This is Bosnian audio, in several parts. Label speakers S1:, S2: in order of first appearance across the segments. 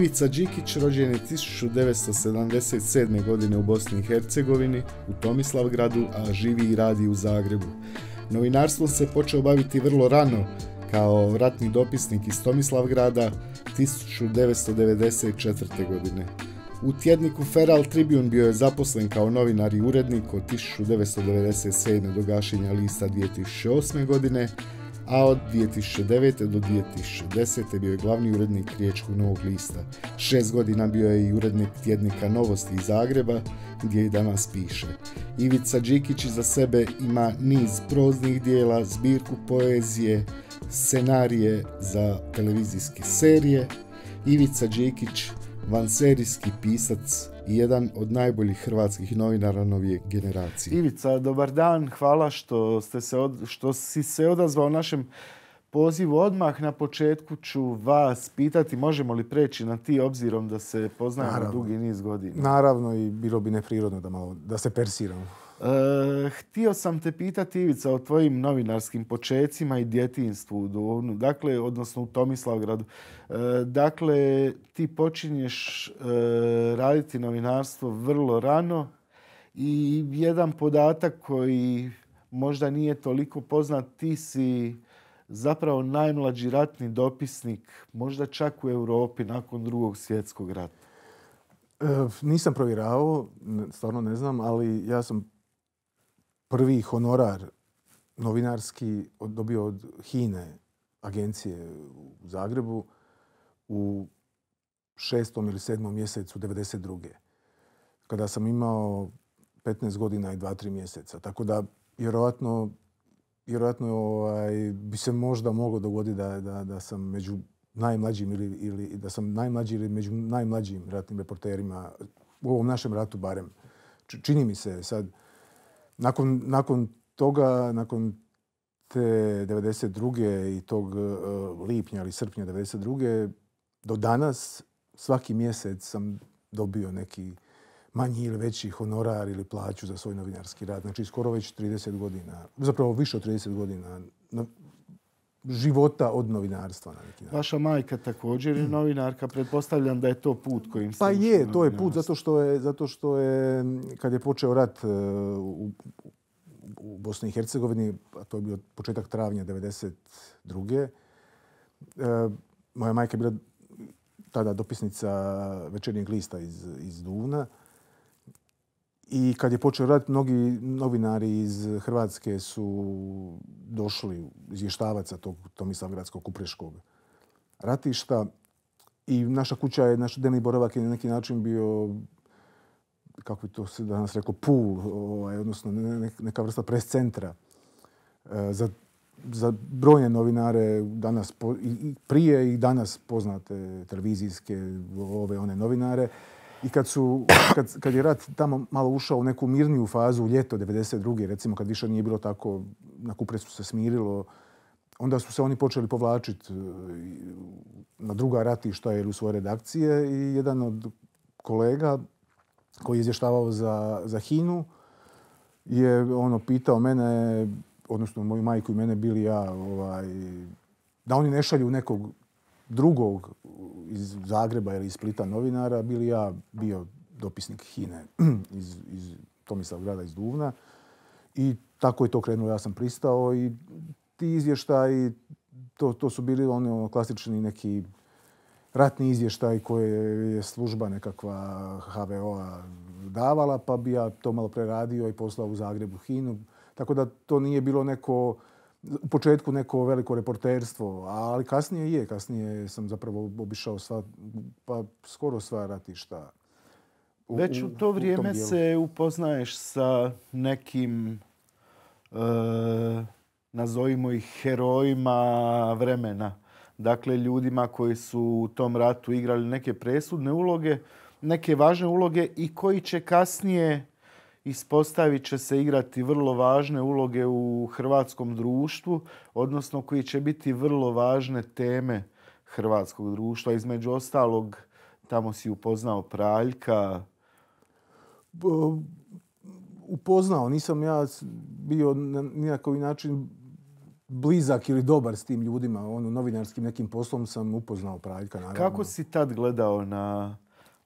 S1: Ivica Đikić rođen je 1977. godine u Bosni i Hercegovini, u Tomislavgradu, a živi i radi u Zagrebu. Novinarstvo se počeo baviti vrlo rano, kao ratni dopisnik iz Tomislavgrada 1994. godine. U tjedniku Feral Tribune bio je zaposlen kao novinar i urednik od 1997. do gašenja lista 2008. godine, a od 2009. do 2010. bio je glavni urednik Riječkog novog lista. Šest godina bio je i urednik tjednika Novosti iz Zagreba, gdje i danas piše. Ivica Đikić za sebe ima niz proznih dijela, zbirku poezije, scenarije za televizijske serije. Ivica Đikić, vanserijski pisac, i jedan od najboljih hrvatskih novinara novije generacije. Ivica, dobar dan, hvala što, ste se od, što si se odazvao našem pozivu. Odmah na početku ću vas pitati možemo li preći na ti obzirom da se poznajemo dugi niz godina.
S2: Naravno i bilo bi neprirodno da, malo, da se persiramo. E, htio sam te
S1: pitati, Ivica, o tvojim novinarskim početcima i djetinstvu u Duvnu, dakle, odnosno u Tomislavgradu. E, eh, dakle, ti počinješ e, raditi novinarstvo vrlo rano i jedan podatak koji možda nije toliko poznat, ti si zapravo najmlađi ratni dopisnik, možda čak u Europi nakon drugog svjetskog rata.
S2: E, nisam provjeravao, stvarno ne znam, ali ja sam prvi honorar novinarski od, dobio od Hine agencije u Zagrebu u šestom ili sedmom mjesecu 92. Kada sam imao 15 godina i 2-3 mjeseca. Tako da, vjerojatno, vjerojatno ovaj, bi se možda moglo dogoditi da, da, da sam među najmlađim ili, ili da sam najmlađi ili među najmlađim ratnim reporterima u ovom našem ratu barem. čini mi se sad, uh, nakon, nakon toga, nakon te 92. i tog uh, lipnja ili srpnja 92. do danas svaki mjesec sam dobio neki manji ili veći honorar ili plaću za svoj novinarski rad. Znači skoro već 30 godina, zapravo više od 30 godina života od novinarstva. Na neki način.
S1: Vaša majka također je novinarka. Pretpostavljam da je to put kojim ste Pa je, to je put
S2: zato što je, zato što je kad je počeo rat e, u, u Bosni i Hercegovini, a to je bio početak travnja 1992. E, moja majka je bila tada dopisnica večernjeg lista iz, iz Duvna. I kad je počeo rat, mnogi novinari iz Hrvatske su došli iz Ještavaca, tog Tomislavgradskog kupreškog ratišta. I naša kuća je, naš dnevni boravak je na neki način bio, kako bi to se danas reklo, pool, ovaj, odnosno neka vrsta pres centra eh, za, za brojne novinare danas, prije i danas poznate televizijske ove one novinare. I kad, su, kad, kad je rat tamo malo ušao u neku mirniju fazu u ljeto 92. recimo kad više nije bilo tako, na Kupresu se smirilo, onda su se oni počeli povlačiti e, na druga ratišta ili u svoje redakcije i jedan od kolega koji je izvještavao za, za Hinu je ono pitao mene, odnosno moju majku i mene bili ja, ovaj, da oni ne šalju nekog drugog iz Zagreba ili iz Splita novinara, bili ja bio dopisnik Hine iz, iz Tomislav grada iz Duvna. I tako je to krenulo, ja sam pristao i ti izvještaji, to, to su bili oni ono, klasični neki ratni izvještaj koje je služba nekakva HVO-a davala, pa bi ja to malo preradio i poslao u Zagrebu Hinu. Tako da to nije bilo neko... Uh, u početku neko veliko reporterstvo, ali kasnije je, kasnije sam zapravo obišao sva, pa skoro sva ratišta. U, Već u to vrijeme u se
S1: upoznaješ sa nekim, e, nazovimo ih, herojima vremena. Dakle, ljudima koji su u tom ratu igrali neke presudne uloge, neke važne uloge i koji će kasnije ispostavit će se igrati vrlo važne uloge u hrvatskom društvu, odnosno koji će biti vrlo važne teme hrvatskog društva. Između ostalog, tamo si upoznao Praljka.
S2: Upoznao. Nisam ja bio na nijakoj način blizak ili dobar s tim ljudima. Ono, novinarskim nekim poslom sam upoznao Praljka. Naravno.
S1: Kako si tad gledao na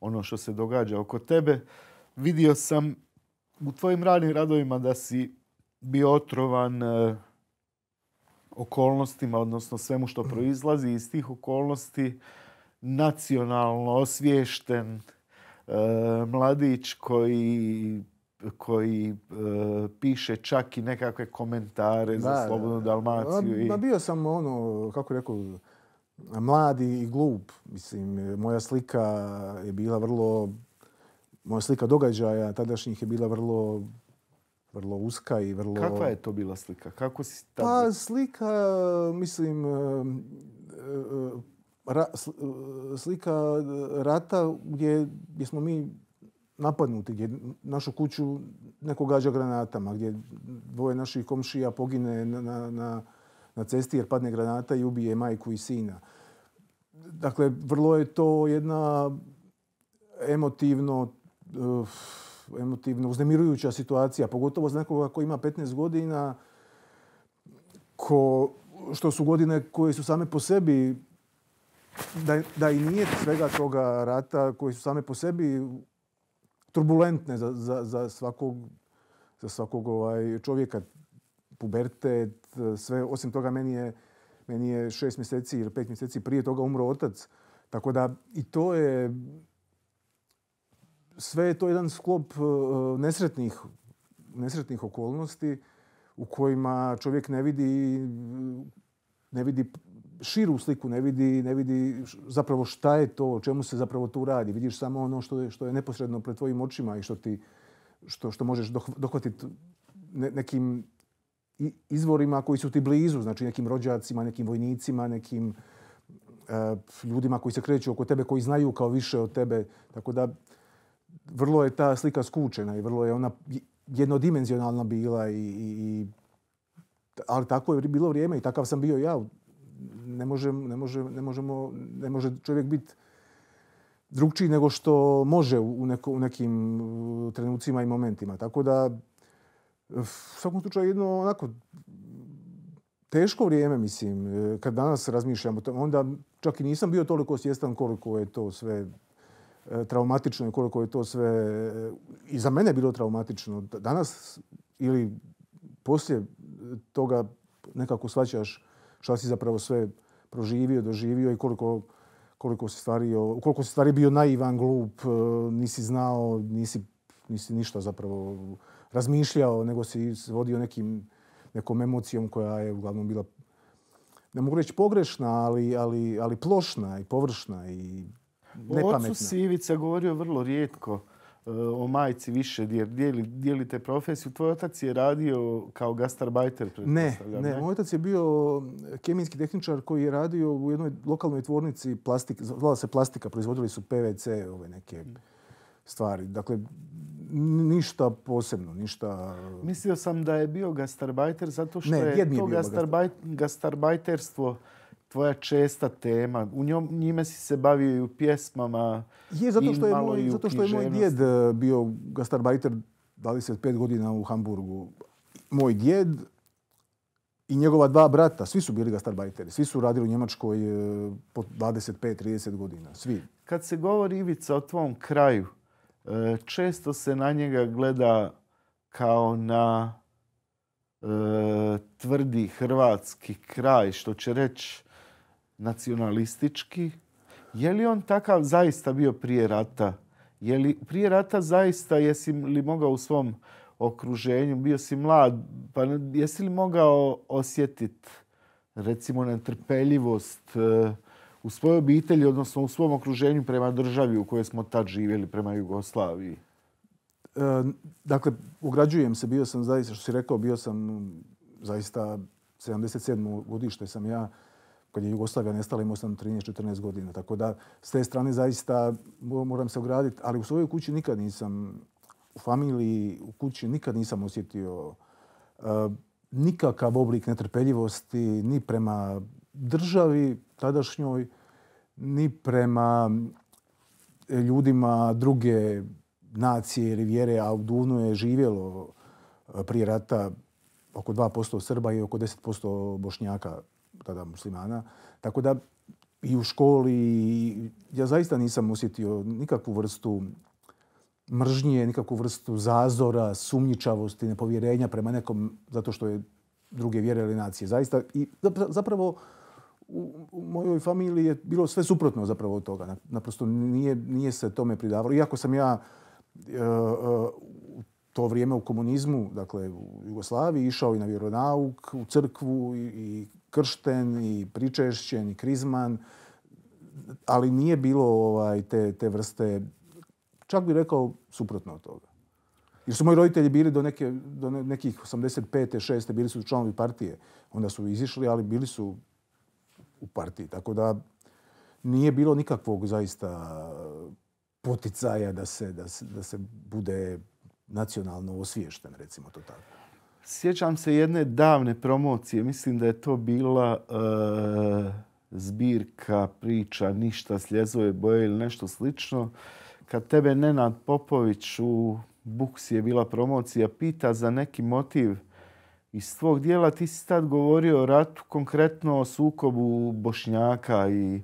S1: ono što se događa oko tebe? Vidio sam u tvojim ranim radovima da si bio otrovan e, okolnostima, odnosno svemu što proizlazi iz tih okolnosti, nacionalno osviješten e, mladić koji, koji e, piše čak i nekakve komentare da, za Slobodnu Dalmaciju. Da, da,
S2: bio sam ono, kako rekao, mladi i glup. Mislim, moja slika je bila vrlo moja slika događaja tadašnjih je bila vrlo vrlo uska i vrlo... Kakva je to bila slika? Kako si ta Pa slika, mislim, eh, eh, ra, eh, slika rata gdje, gdje smo mi napadnuti, gdje našu kuću neko gađa granatama, gdje dvoje naših komšija pogine na, na, na, na cesti jer padne granata i ubije majku i sina. Dakle, vrlo je to jedna emotivno Eh, emotivno uznemirujuća situacija, pogotovo za nekoga koji ima 15 godina, ko, što su godine koje su same po sebi, da, da i nije svega toga rata, koji su same po sebi turbulentne za, za, za svakog, za svakog ovaj čovjeka, pubertet, sve. Osim toga, meni je, meni je šest mjeseci ili pet mjeseci prije toga umro otac. Tako da i to je sve je to jedan sklop e, nesretnih, nesretnih okolnosti u kojima čovjek ne vidi, ne vidi širu sliku, ne vidi, ne vidi zapravo šta je to, čemu se zapravo tu radi. Vidiš samo ono što je, što je neposredno pred tvojim očima i što, ti, što, što možeš dohvatiti nekim izvorima koji su ti blizu, znači nekim rođacima, nekim vojnicima, nekim e, ljudima koji se kreću oko tebe, koji znaju kao više od tebe. Tako da, vrlo je ta slika skučena i vrlo je ona jednodimenzionalna bila i, i, i ali tako je bilo vrijeme i takav sam bio ja. Ne, možem, ne, može, ne, možemo, ne može čovjek biti drugčiji nego što može u, neko, u nekim trenucima i momentima. Tako da, u svakom slučaju, jedno onako teško vrijeme, mislim, kad danas razmišljamo onda čak i nisam bio toliko svjestan koliko je to sve E, traumatično i koliko je to sve i za mene bilo traumatično. Danas ili poslije toga nekako svaćaš šta si zapravo sve proživio, doživio i koliko, koliko si stario, koliko si stari bio naivan, glup, e, nisi znao, nisi, nisi ništa zapravo razmišljao, nego si vodio nekim, nekom emocijom koja je uglavnom bila ne mogu reći pogrešna, ali, ali, ali plošna i površna i nepametna. Ocu
S1: Sivica govorio vrlo rijetko e, o majci više, jer dijeli, dijelite profesiju. Tvoj otac je radio kao gastarbajter? Ne, ne, moj
S2: otac je bio kemijski tehničar koji je radio u jednoj lokalnoj tvornici plastik, zvala se plastika, proizvodili su PVC, ove neke stvari. Dakle, ništa posebno, ništa... Mislio sam da je bio gastarbajter
S1: zato što je to gastarbaj, gastarbajterstvo... gastarbajterstvo tvoja česta tema. U njom, njime si se bavio i u pjesmama je, zato što i je moj, Zato što je moj djed
S2: eh, bio gastarbajter 25 godina u Hamburgu. Moj djed i njegova dva brata, svi su bili gastarbajteri. Svi su radili u Njemačkoj eh, po 25-30 godina. Svi.
S1: Kad se govori Ivica o tvom kraju, eh, često se na njega gleda kao na tvrdi hrvatski kraj, što će reći nacionalistički. Je li on takav zaista bio prije rata? Je li prije rata zaista jesi li mogao u svom okruženju, bio si mlad, pa jesi li mogao osjetiti recimo netrpeljivost e, u svojoj obitelji, odnosno u svom okruženju prema državi u kojoj smo tad živjeli, prema Jugoslaviji?
S2: E, dakle, ugrađujem se, bio sam zaista, što si rekao, bio sam zaista 77. godište sam ja kad je Jugoslavia nestala, imao sam 13-14 godina. Tako da, s te strane zaista moram se ograditi. Ali u svojoj kući nikad nisam, u familiji, u kući nikad nisam osjetio e, nikakav oblik netrpeljivosti ni prema državi tadašnjoj, ni prema e, ljudima druge nacije ili vjere, a u Duvnu je živjelo e, prije rata oko 2% Srba i oko 10% Bošnjaka tada muslimana. Tako da i u školi ja zaista nisam osjetio nikakvu vrstu mržnje, nikakvu vrstu zazora, sumnjičavosti, nepovjerenja prema nekom zato što je druge vjere ili nacije. Zaista i zapravo u mojoj familiji je bilo sve suprotno zapravo od toga. Naprosto nije, nije se tome pridavalo. Iako sam ja e, e, u to vrijeme u komunizmu, dakle u Jugoslaviji, išao i na vjeronauk, u crkvu i, i kršten i pričešćen i krizman, ali nije bilo ovaj, te, te vrste, čak bih rekao, suprotno od toga. Jer su moji roditelji bili do, neke, do nekih 85. 6. bili su članovi partije. Onda su izišli, ali bili su u partiji. Tako da nije bilo nikakvog zaista poticaja da se, da se, da se bude nacionalno osviješten, recimo to tako.
S1: Sjećam se jedne davne promocije, mislim da je to bila e, zbirka, priča, ništa, sljezove boje ili nešto slično. Kad tebe Nenad Popović u Buksi je bila promocija, pita za neki motiv iz tvog dijela, ti si tad govorio o ratu, konkretno o sukobu Bošnjaka i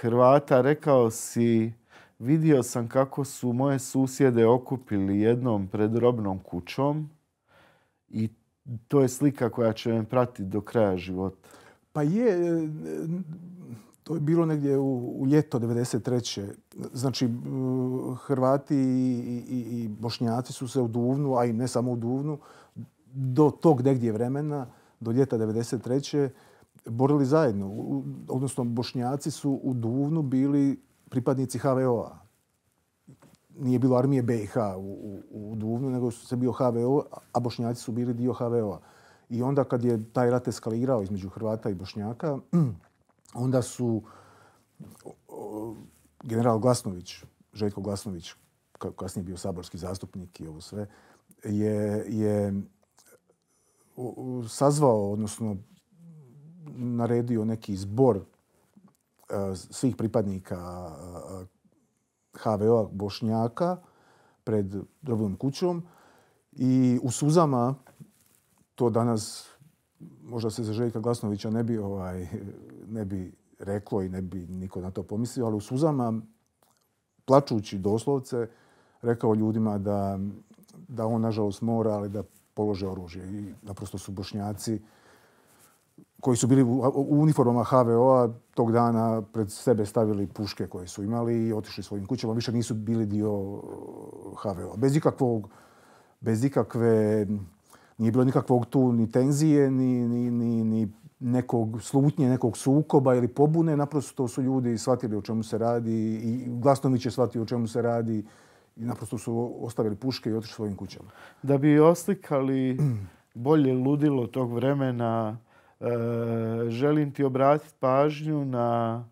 S1: Hrvata. Rekao si, vidio sam kako su moje susjede okupili jednom pred robnom kućom, I to je slika koja
S2: će me pratiti do kraja života. Pa je, e, to je bilo negdje u, u ljeto 93. Znači, Hrvati i, i, i Bošnjaci su se u Duvnu, a i ne samo u Duvnu, do tog negdje vremena, do ljeta 93. borili zajedno. Odnosno, Bošnjaci su u Duvnu bili pripadnici HVO-a nije bilo armije BiH u, u, u Duvnu, nego su se bio HVO, a Bošnjaci su bili dio HVO-a. I onda kad je taj rat eskalirao između Hrvata i Bošnjaka, onda su general Glasnović, Željko Glasnović, kasnije bio saborski zastupnik i ovo sve, je, je sazvao, odnosno naredio neki zbor e, svih pripadnika HVO Bošnjaka pred drobnom kućom i u suzama to danas možda se za Željka Glasnovića ne bi ovaj ne bi reklo i ne bi niko na to pomislio, ali u suzama plačući doslovce rekao ljudima da da on nažalost mora, ali da polože oružje i naprosto su Bošnjaci uh, koji su bili u uniformama HVO-a tog dana pred sebe stavili puške koje su imali i otišli svojim kućama. Više nisu bili dio HVO-a. Uh, bez ikakvog, bez ikakve, nije bilo nikakvog tu ni tenzije, ni, ni, ni, ni nekog slutnje, nekog sukoba ili pobune. Naprosto su ljudi shvatili o čemu se radi i Glasnović je shvatio o čemu se radi i naprosto su
S1: ostavili puške i otišli svojim kućama. Da bi oslikali bolje ludilo tog vremena, Eh, želim ti obratiti pažnju na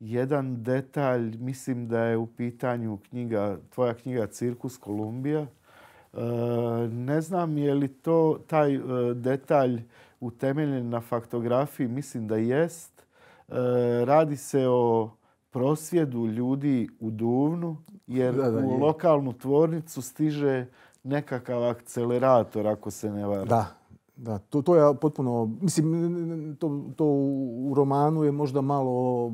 S1: jedan detalj. Mislim da je u pitanju knjiga, tvoja knjiga Cirkus Kolumbija. Eh, ne znam je li to taj eh, detalj utemeljen na faktografiji. Mislim da jest. Radi se o prosvjedu ljudi u Duvnu, jer da, da, u lokalnu tvornicu stiže nekakav akcelerator, ako se ne varam. Da,
S2: Da, to, to je potpuno... Mislim, to, to u romanu je možda malo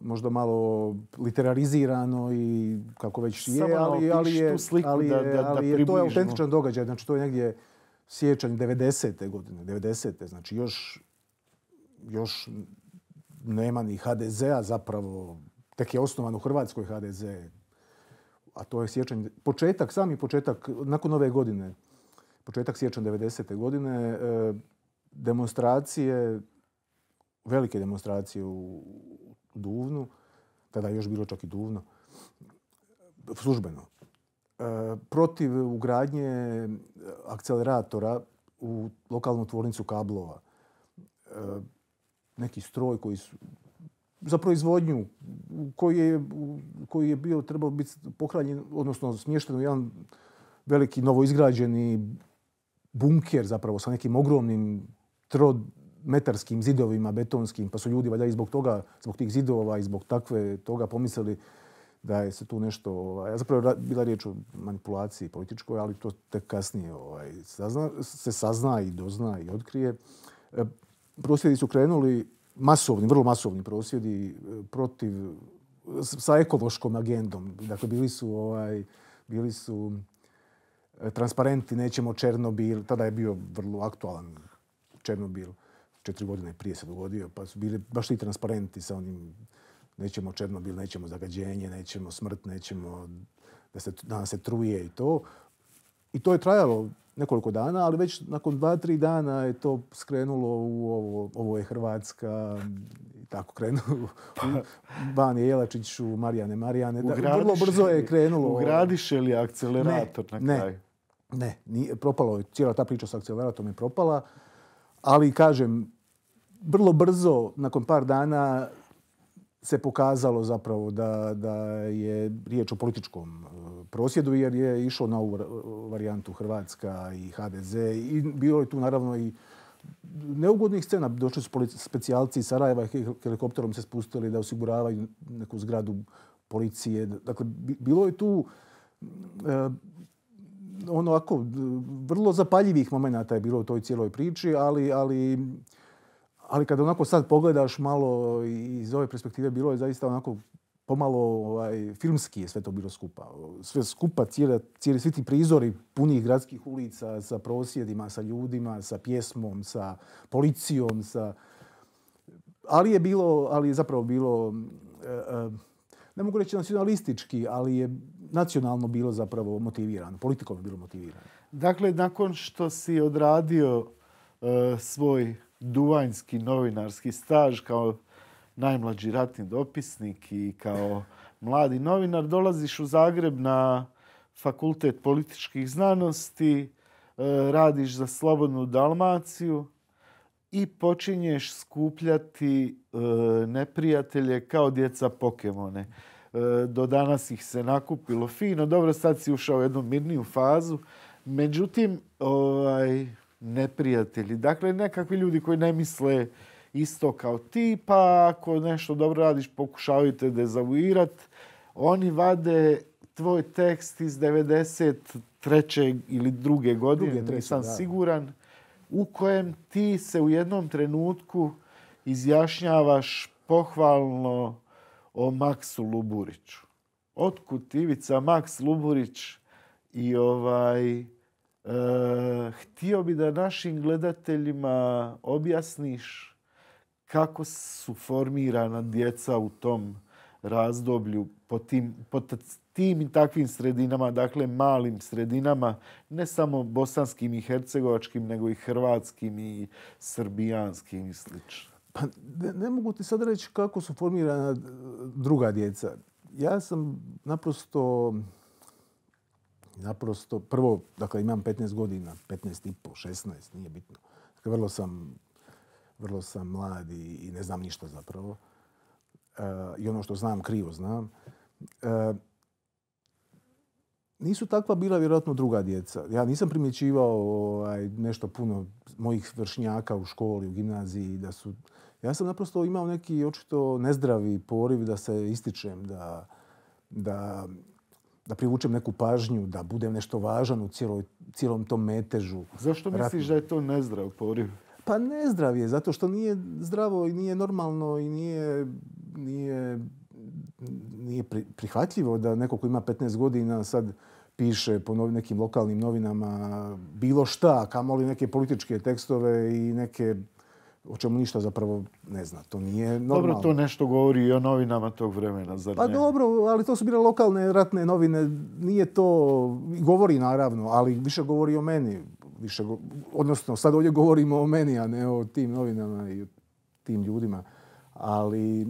S2: možda malo literarizirano i kako već je, Samo ali, ali je, sliku ali je, da, da, ali je, to je autentičan događaj. Znači, to je negdje sjećanj 90. godine, 90. Znači, još, još nema ni HDZ-a zapravo. Tek je osnovan u Hrvatskoj HDZ. A to je sjećanj, početak, sami početak, nakon nove godine, početak sječa 90. godine, e, demonstracije, velike demonstracije u Duvnu, tada je još bilo čak i Duvno, službeno, e, protiv ugradnje akceleratora u lokalnu tvornicu kablova. E, neki stroj koji su za proizvodnju koji je, koji je bio trebao biti pohranjen, odnosno smješten u jedan veliki novoizgrađeni bunker zapravo sa nekim ogromnim trometarskim zidovima betonskim, pa su ljudi valjda i zbog toga, zbog tih zidova i zbog takve toga pomislili da je se tu nešto, ovaj, zapravo bila riječ o manipulaciji političkoj, ali to tek kasnije ovaj, sazna, se sazna i dozna i otkrije. E, prosvjedi su krenuli masovni, vrlo masovni prosvjedi e, protiv sa ekološkom agendom. Dakle, bili su ovaj, bili su E, transparenti, nećemo Černobil. Tada je bio vrlo aktualan Černobil. Četiri godine prije se dogodio, pa su bili baš ti transparenti sa onim nećemo Černobil, nećemo zagađenje, nećemo smrt, nećemo da, se, da nam se truje i to. I to je trajalo nekoliko dana, ali već nakon dva, tri dana je to skrenulo u ovo, ovo je Hrvatska, tako krenulo. Pa. Van je Jelačić u Marijane Marijane. vrlo brzo je krenulo. Ugradiš li akcelerator ne, na kraju? Ne, Ne, nije, propalo je. Cijela ta priča sa akceleratom je propala. Ali, kažem, vrlo brzo, nakon par dana, se pokazalo zapravo da, da je riječ o političkom e, prosjedu, jer je išlo na ovu varijantu Hrvatska i HDZ. I bilo je tu, naravno, i neugodnih scena. Došli su specijalci iz Sarajeva helikopterom se spustili da osiguravaju neku zgradu policije. Dakle, bilo je tu... E, ono ako vrlo zapaljivih momenata je bilo u toj cijeloj priči, ali ali ali kad onako sad pogledaš malo iz ove perspektive bilo je zaista onako pomalo ovaj filmski je sve to bilo skupa. Sve skupa cijeli cijeli svi ti prizori punih gradskih ulica sa prosjedima, sa ljudima, sa pjesmom, sa policijom, sa ali je bilo ali je zapravo bilo eh, eh, ne mogu reći nacionalistički, ali je nacionalno bilo zapravo motivirano, politikom bilo motivirano. Dakle, nakon što si odradio uh,
S1: svoj duvanjski novinarski staž kao najmlađi ratni dopisnik i kao mladi novinar, dolaziš u Zagreb na Fakultet političkih znanosti, e, radiš za Slobodnu Dalmaciju i počinješ skupljati e, neprijatelje kao djeca Pokemone. Uh, E, do danas ih se nakupilo fino. Dobro, sad si ušao u jednu mirniju fazu. Međutim, ovaj, neprijatelji, dakle nekakvi ljudi koji ne misle isto kao ti, pa ako nešto dobro radiš pokušavaju te dezavuirati, oni vade tvoj tekst iz 93. ili druge godine, druge, treće, nisam da. siguran, u kojem ti se u jednom trenutku izjašnjavaš pohvalno o Maksu Luburiću. Otkud Ivica Maks Luburić i ovaj... Uh, htio bi da našim gledateljima objasniš kako su formirana djeca u tom razdoblju po tim, po tim i takvim sredinama, dakle malim sredinama, ne samo bosanskim i hercegovačkim, nego i hrvatskim i srbijanskim i slično.
S2: Pa ne, ne mogu ti sad reći kako su formirana druga djeca. Ja sam naprosto, naprosto, prvo, dakle imam 15 godina, 15 i po, 16, nije bitno. Dakle, vrlo sam, vrlo sam mlad i, i ne znam ništa zapravo. E, I ono što znam, krivo znam. E, nisu takva bila vjerojatno druga djeca. Ja nisam primjećivao ovaj, nešto puno mojih vršnjaka u školi, u gimnaziji, da su, Ja sam naprosto imao neki očito nezdravi poriv da se ističem, da, da, da privučem neku pažnju, da budem nešto važan u cijeloj, cijelom tom metežu. Zašto misliš da je to nezdrav poriv? Pa nezdrav je, zato što nije zdravo i nije normalno i nije, nije, nije prihvatljivo da neko ko ima 15 godina sad piše po nekim lokalnim novinama bilo šta, kamoli neke političke tekstove i neke o čemu ništa zapravo ne zna. To nije normalno. Dobro, to
S1: nešto govori i o novinama tog vremena. Zar pa ne? pa dobro,
S2: ali to su bile lokalne ratne novine. Nije to, govori naravno, ali više govori o meni. Više go... Odnosno, sad ovdje govorimo o meni, a ne o tim novinama i tim ljudima. Ali eh,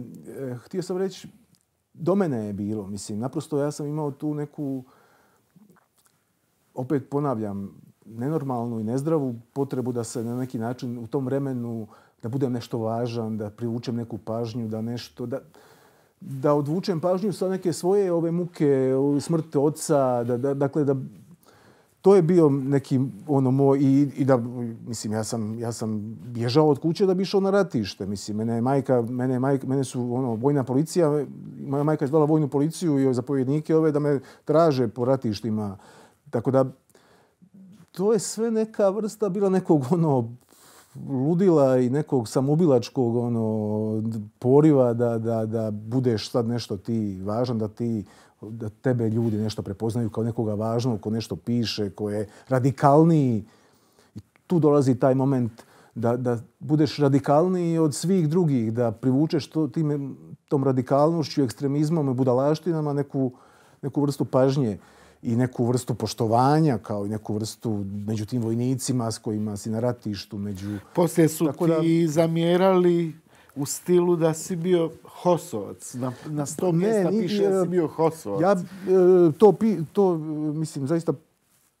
S2: htio sam reći, do mene je bilo. Mislim, naprosto ja sam imao tu neku, opet ponavljam, nenormalnu i nezdravu potrebu da se na neki način u tom vremenu uh, da budem nešto važan, da privučem neku pažnju, da nešto, da, da odvučem pažnju sa neke svoje ove muke, smrte oca, da, da, dakle, da to je bio neki ono moj i, i da mislim ja sam ja sam bježao od kuće da bi išao na ratište mislim mene je majka mene je majka mene su ono vojna policija moja majka je zvala vojnu policiju i zapovjednike ove da me traže po ratištima tako da to je sve neka vrsta bila nekog ono ludila i nekog samubilačkog ono, poriva da, da, da budeš sad nešto ti važan, da ti da tebe ljudi nešto prepoznaju kao nekoga važnog, ko nešto piše, ko je radikalniji. I tu dolazi taj moment da, da budeš radikalniji od svih drugih, da privučeš to, tim, tom radikalnošću, ekstremizmom i budalaštinama neku, neku vrstu pažnje i neku vrstu poštovanja kao i neku vrstu među tim vojnicima s kojima si na ratištu. Među...
S1: Poslije su Tako ti da... zamjerali u stilu da si bio hosovac. Na,
S2: na sto ne, mjesta ni, piše da si e, bio hosovac. Ja, e, to, pi, to e, mislim, zaista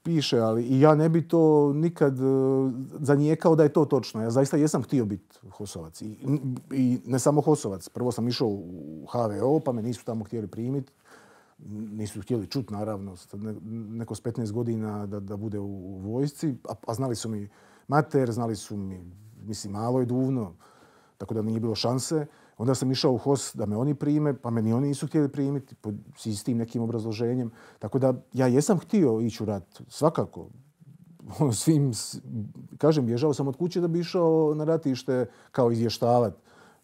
S2: piše, ali i ja ne bi to nikad zanijekao da je to točno. Ja zaista jesam htio biti hosovac. I, I ne samo hosovac. Prvo sam išao u HVO, pa me nisu tamo htjeli primiti nisu htjeli čuti, naravno, neko s 15 godina da, da bude u vojsci, a, a znali su mi mater, znali su mi, mislim, malo i duvno, tako da nije bilo šanse. Onda sam išao u HOS da me oni prime, pa me ni oni nisu htjeli primiti pod, s istim nekim obrazloženjem. Tako da ja jesam htio ići u rat, svakako. svim, kažem, bježao sam od kuće da bi išao na ratište kao izvještavat.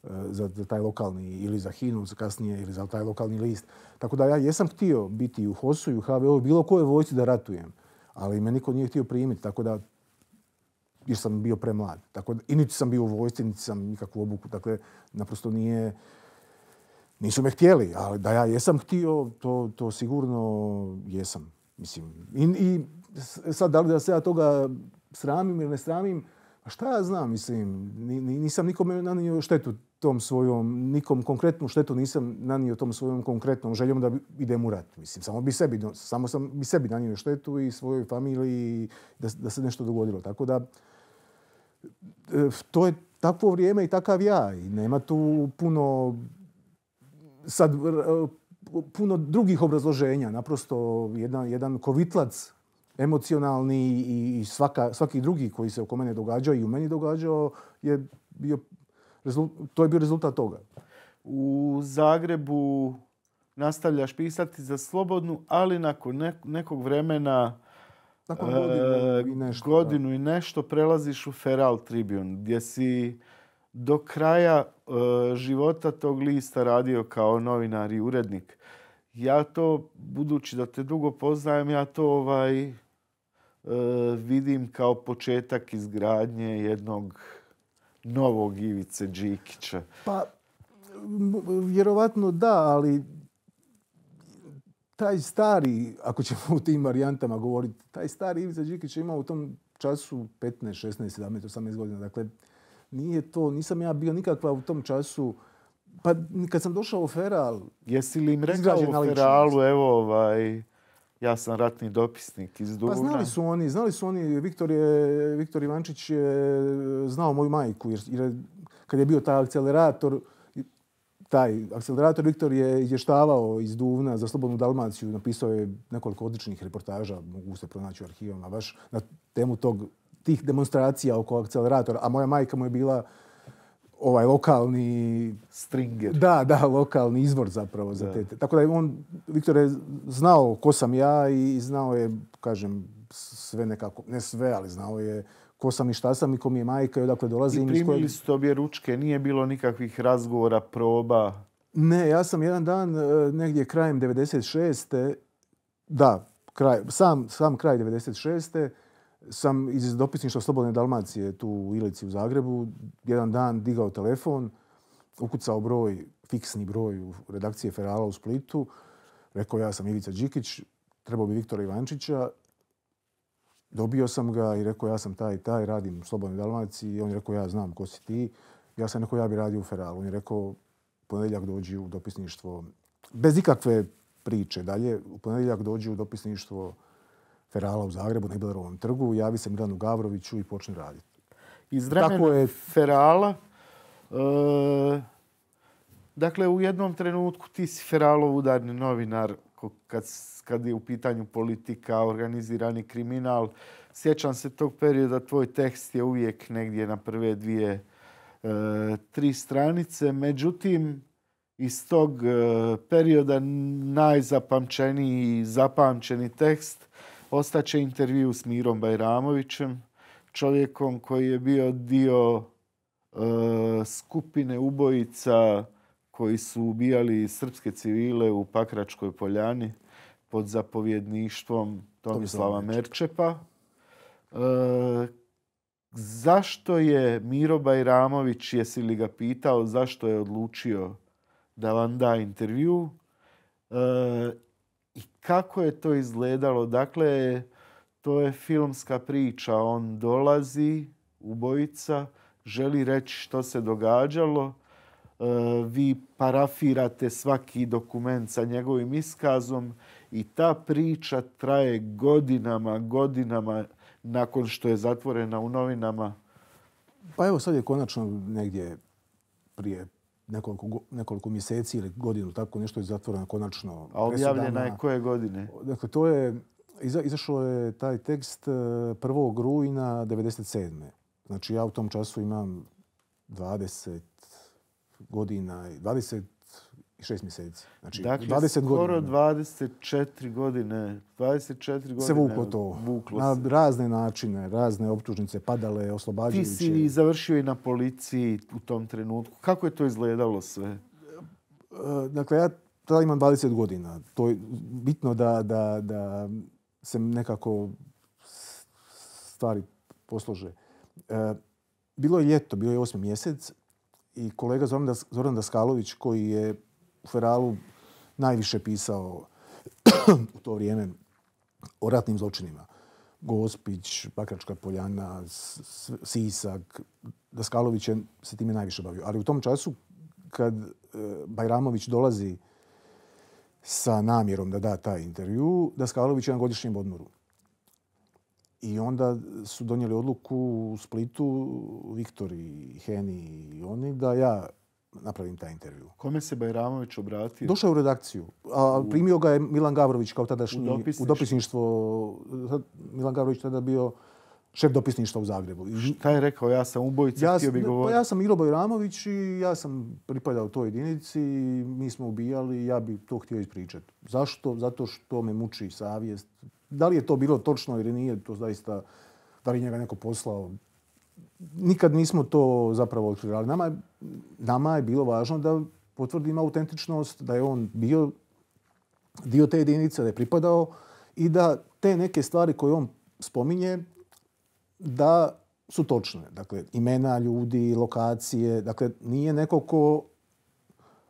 S2: Eh, za taj lokalni ili za Hinu za kasnije ili za taj lokalni list. Tako da ja jesam htio biti u HOS-u i u HVO, bilo koje vojci da ratujem, ali me niko nije htio primiti, tako da jer sam bio premlad. Tako da, i niti sam bio u vojci, niti sam nikakvu obuku. tako dakle, da naprosto nije... Nisu me htjeli, ali da ja jesam htio, to, to sigurno jesam. Mislim, i, i sad da li da se ja toga sramim ili ne sramim, a pa šta ja znam, mislim, nisam nikome nanio štetu tom svojom, nikom konkretnu štetu nisam nanio tom svojom konkretnom željom da idem u rat. Mislim, samo bi sebi, samo sam bi sebi nanio štetu i svojoj familiji da, da se nešto dogodilo. Tako da, e, to je takvo vrijeme i takav ja. I nema tu puno, sad, e, puno drugih obrazloženja. Naprosto jedan, jedan kovitlac emocionalni i svaka, svaki drugi koji se oko mene događa i u meni događao je bio to je bio rezultat toga. U Zagrebu
S1: nastavljaš pisati za slobodnu, ali nakon nekog vremena nakon godinu e, i nešto, godinu i nešto prelaziš u Feral Tribune, gdje si do kraja e, života tog lista radio kao novinar i urednik. Ja to budući da te dugo poznajem, ja to ovaj e, vidim kao početak izgradnje jednog novog Ivice Đikića?
S2: Pa, vjerovatno da, ali taj stari, ako ćemo u tim varijantama govoriti, taj stari Ivica Đikić imao u tom času 15, 16, 17, 18 godina. Dakle, nije to, nisam ja bio nikakva u tom času Pa kad sam došao u Feral...
S1: Jesi li im rekao u Feralu, evo ovaj ja sam ratni dopisnik iz Duvna. Pa znali su
S2: oni, znali su oni, Viktor, je, Viktor Ivančić je eh, znao moju majku, jer, jer kad je bio taj akcelerator, taj akcelerator Viktor je izještavao iz Duvna za Slobodnu Dalmaciju, napisao je nekoliko odličnih reportaža, mogu se pronaći u arhivama, baš na temu tog tih demonstracija oko akceleratora, a moja majka mu je bila ovaj lokalni stringer. Da, da, lokalni izvor zapravo za da. te. Tako da on Viktor je znao ko sam ja i znao je, kažem, sve nekako, ne sve, ali znao je ko sam i šta sam i ko mi je majka i odakle dolazim. I primili koje... ste
S1: obje ručke, nije bilo nikakvih razgovora, proba?
S2: Ne, ja sam jedan dan e, negdje krajem 96. Da, kraj, sam, sam kraj 96 sam iz dopisništva Slobodne Dalmacije tu u Ilici u Zagrebu jedan dan digao telefon, ukucao broj, fiksni broj u redakcije Ferala u Splitu. Rekao ja sam Ivica Đikić, trebao bi Viktora Ivančića. Dobio sam ga i rekao ja sam taj, taj, radim u Dalmacije i On je rekao ja znam ko si ti. Ja sam neko ja bi radio u Feralu. On je rekao ponedeljak dođi u dopisništvo. Bez ikakve priče dalje, u ponedeljak dođi u dopisništvo Ferala u Zagrebu, na Iblerovom trgu, javi se Milanu Gavroviću i počne raditi. Iz Tako je... Ferala, e, dakle, u jednom trenutku
S1: ti si Feralov udarni novinar kad, kad je u pitanju politika, organizirani kriminal. Sjećam se tog perioda, tvoj tekst je uvijek negdje na prve dvije, e, tri stranice. Međutim, iz tog e, perioda najzapamćeniji i zapamćeni tekst – ostaće intervju s Mirom Bajramovićem, čovjekom koji je bio dio e, skupine ubojica koji su ubijali srpske civile u Pakračkoj poljani pod zapovjedništvom Tomislava Merčepa. E, zašto je Miro Bajramović, jesi li ga pitao, zašto je odlučio da vam da intervju? E, I kako je to izgledalo? Dakle, to je filmska priča. On dolazi, ubojica, želi reći što se događalo. E, vi parafirate svaki dokument sa njegovim iskazom i ta priča traje godinama, godinama nakon što je zatvorena u novinama.
S2: Pa evo sad je konačno negdje prije nekoliko, nekoliko mjeseci ili godinu, tako nešto je zatvoreno konačno. A objavljena je koje godine? Dakle, to je, iza, izašlo je taj tekst 1. Eh, rujna 1997. Znači, ja u tom času imam 20 godina, 6 mjeseci. Znači, dakle, 20 skoro godina. Skoro
S1: 24 godine. 24 godine. Se vuklo to. Vuklo na
S2: razne načine, razne optužnice padale, oslobađajuće. Ti si završio
S1: i na policiji u tom trenutku. Kako je to izgledalo sve?
S2: Eh, dakle, ja tada imam 20 godina. To je bitno da, da, da se nekako stvari poslože. Eh, bilo je ljeto, bio je osmi mjesec i kolega Zoran Daskalović koji je u Feralu najviše pisao u to vrijeme o ratnim zločinima. Gospić, Bakračka poljana, Sisak, Daskalović je se time najviše bavio. Ali u tom času, kad e, Bajramović dolazi sa namjerom da da taj intervju, Daskalović je na godišnjem odmoru. I onda su donijeli odluku u Splitu, Viktor i Heni i oni, da ja napravim taj intervju. Kome se Bajramović obratio? Došao u redakciju. A, u... Primio ga je Milan Gavrović kao tadašnji u dopisništvo. Milan Gavrović tada bio šef dopisništva u Zagrebu. I... Šta je rekao? Ja sam ubojica, ja, htio bi govoriti. Pa ja sam Miro Bajramović i ja sam pripadao toj jedinici. Mi smo ubijali ja bi to htio ispričati. Zašto? Zato što me muči savjest. Da li je to bilo točno ili nije, to zaista da li njega neko poslao, nikad nismo to zapravo otkrivali. Nama, nama je bilo važno da potvrdimo autentičnost, da je on bio dio te jedinice, da je pripadao i da te neke stvari koje on spominje, da su točne. Dakle, imena ljudi, lokacije, dakle, nije neko ko,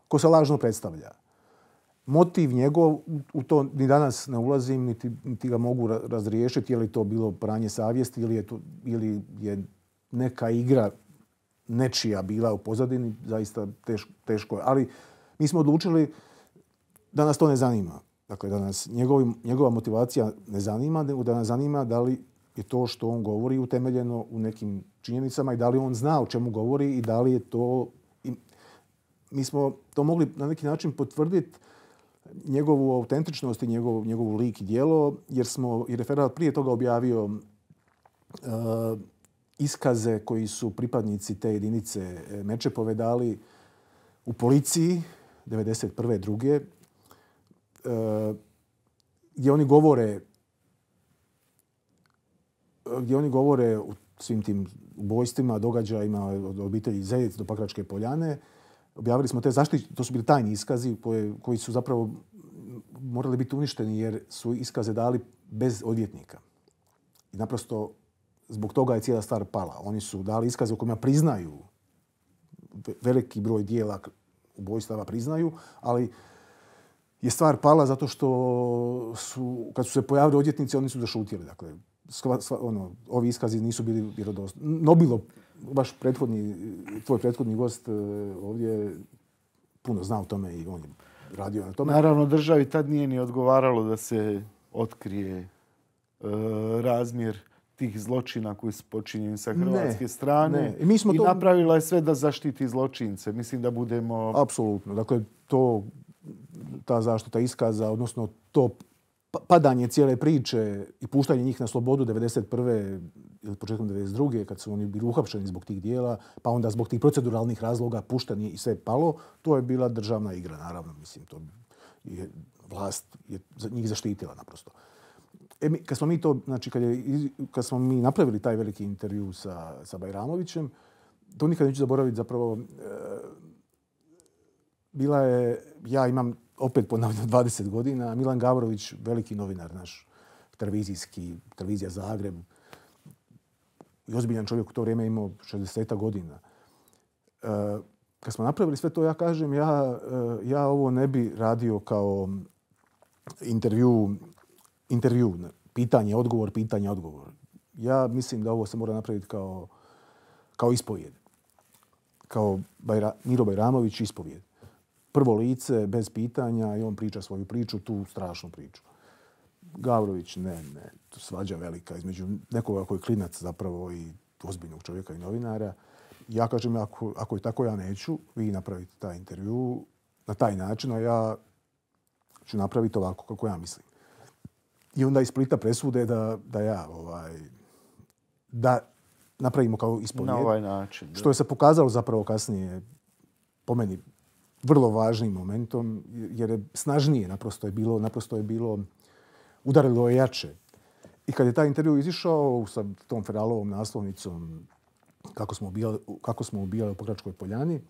S2: ko se lažno predstavlja. Motiv njegov, u to ni danas ne ulazim, niti, niti ga mogu razriješiti, je li to bilo pranje savjesti ili je, to, ili je neka igra nečija bila u pozadini, zaista teško, teško je. Ali mi smo odlučili da nas to ne zanima. Dakle, da nas njegov, njegova motivacija ne zanima, da nas zanima da li je to što on govori utemeljeno u nekim činjenicama i da li on zna o čemu govori i da li je to... I mi smo to mogli na neki način potvrditi njegovu autentičnost i njegov, njegovu lik i dijelo, jer smo i referat prije toga objavio uh, iskaze koji su pripadnici te jedinice e, meče povedali u policiji 1991. druge, e, gdje oni govore gdje oni govore u svim tim ubojstvima, događajima od obitelji Zajec do Pakračke poljane. Objavili smo te zaštite, to su bili tajni iskazi koje, koji su zapravo morali biti uništeni jer su iskaze dali bez odvjetnika. I naprosto zbog toga je cijela stvar pala. Oni su dali iskaze u kojima priznaju veliki broj dijela ubojstava priznaju, ali je stvar pala zato što su, kad su se pojavili odjetnici, oni su zašutili. Dakle, sva, sva, ono, ovi iskazi nisu bili No bilo, vaš prethodni, tvoj prethodni gost e, ovdje puno zna o tome i on je radio na tome. Naravno,
S1: državi tad nije ni odgovaralo da se otkrije e, razmjer razmjer tih zločina koji su počinjeni sa hrvatske ne, strane ne. mi smo i to...
S2: napravila je sve da zaštiti zločince. Mislim da budemo... Apsolutno. Dakle, to, ta zaštita iskaza, odnosno to pa, padanje cijele priče i puštanje njih na slobodu 1991. ili početkom 1992. kad su oni bili uhapšeni zbog tih dijela, pa onda zbog tih proceduralnih razloga puštanje i sve palo, to je bila državna igra, naravno. Mislim, to je, vlast je njih zaštitila naprosto. E, kad smo mi to, znači, kad, je, kad smo mi napravili taj veliki intervju sa, sa Bajramovićem, to nikad neću zaboraviti, zapravo, e, bila je, ja imam, opet ponavljam, 20 godina, Milan Gavrović, veliki novinar naš, televizijski, televizija Zagreb, i ozbiljan čovjek u to vrijeme imao 60 godina. E, kad smo napravili sve to, ja kažem, ja, e, ja ovo ne bi radio kao intervju intervju, pitanje, odgovor, pitanje, odgovor. Ja mislim da ovo se mora napraviti kao, kao ispovijed. Kao Bajra, Miro Bajramović ispovijed. Prvo lice, bez pitanja, i on priča svoju priču, tu strašnu priču. Gavrović, ne, ne, svađa velika između nekoga koji je klinac zapravo i ozbiljnog čovjeka i novinara. Ja kažem, ako, ako je tako, ja neću. Vi napravite taj intervju na taj način, a ja ću napraviti ovako kako ja mislim. I onda iz Splita presude da, da ja ovaj, da napravimo kao ispovijed. Na ovaj način. Što je se pokazalo zapravo kasnije po meni vrlo važnim momentom, jer je snažnije naprosto je bilo, naprosto je bilo, udarilo je jače. I kad je taj intervju izišao sa tom Feralovom naslovnicom kako smo ubijali, kako smo ubijali u Pokračkoj poljani,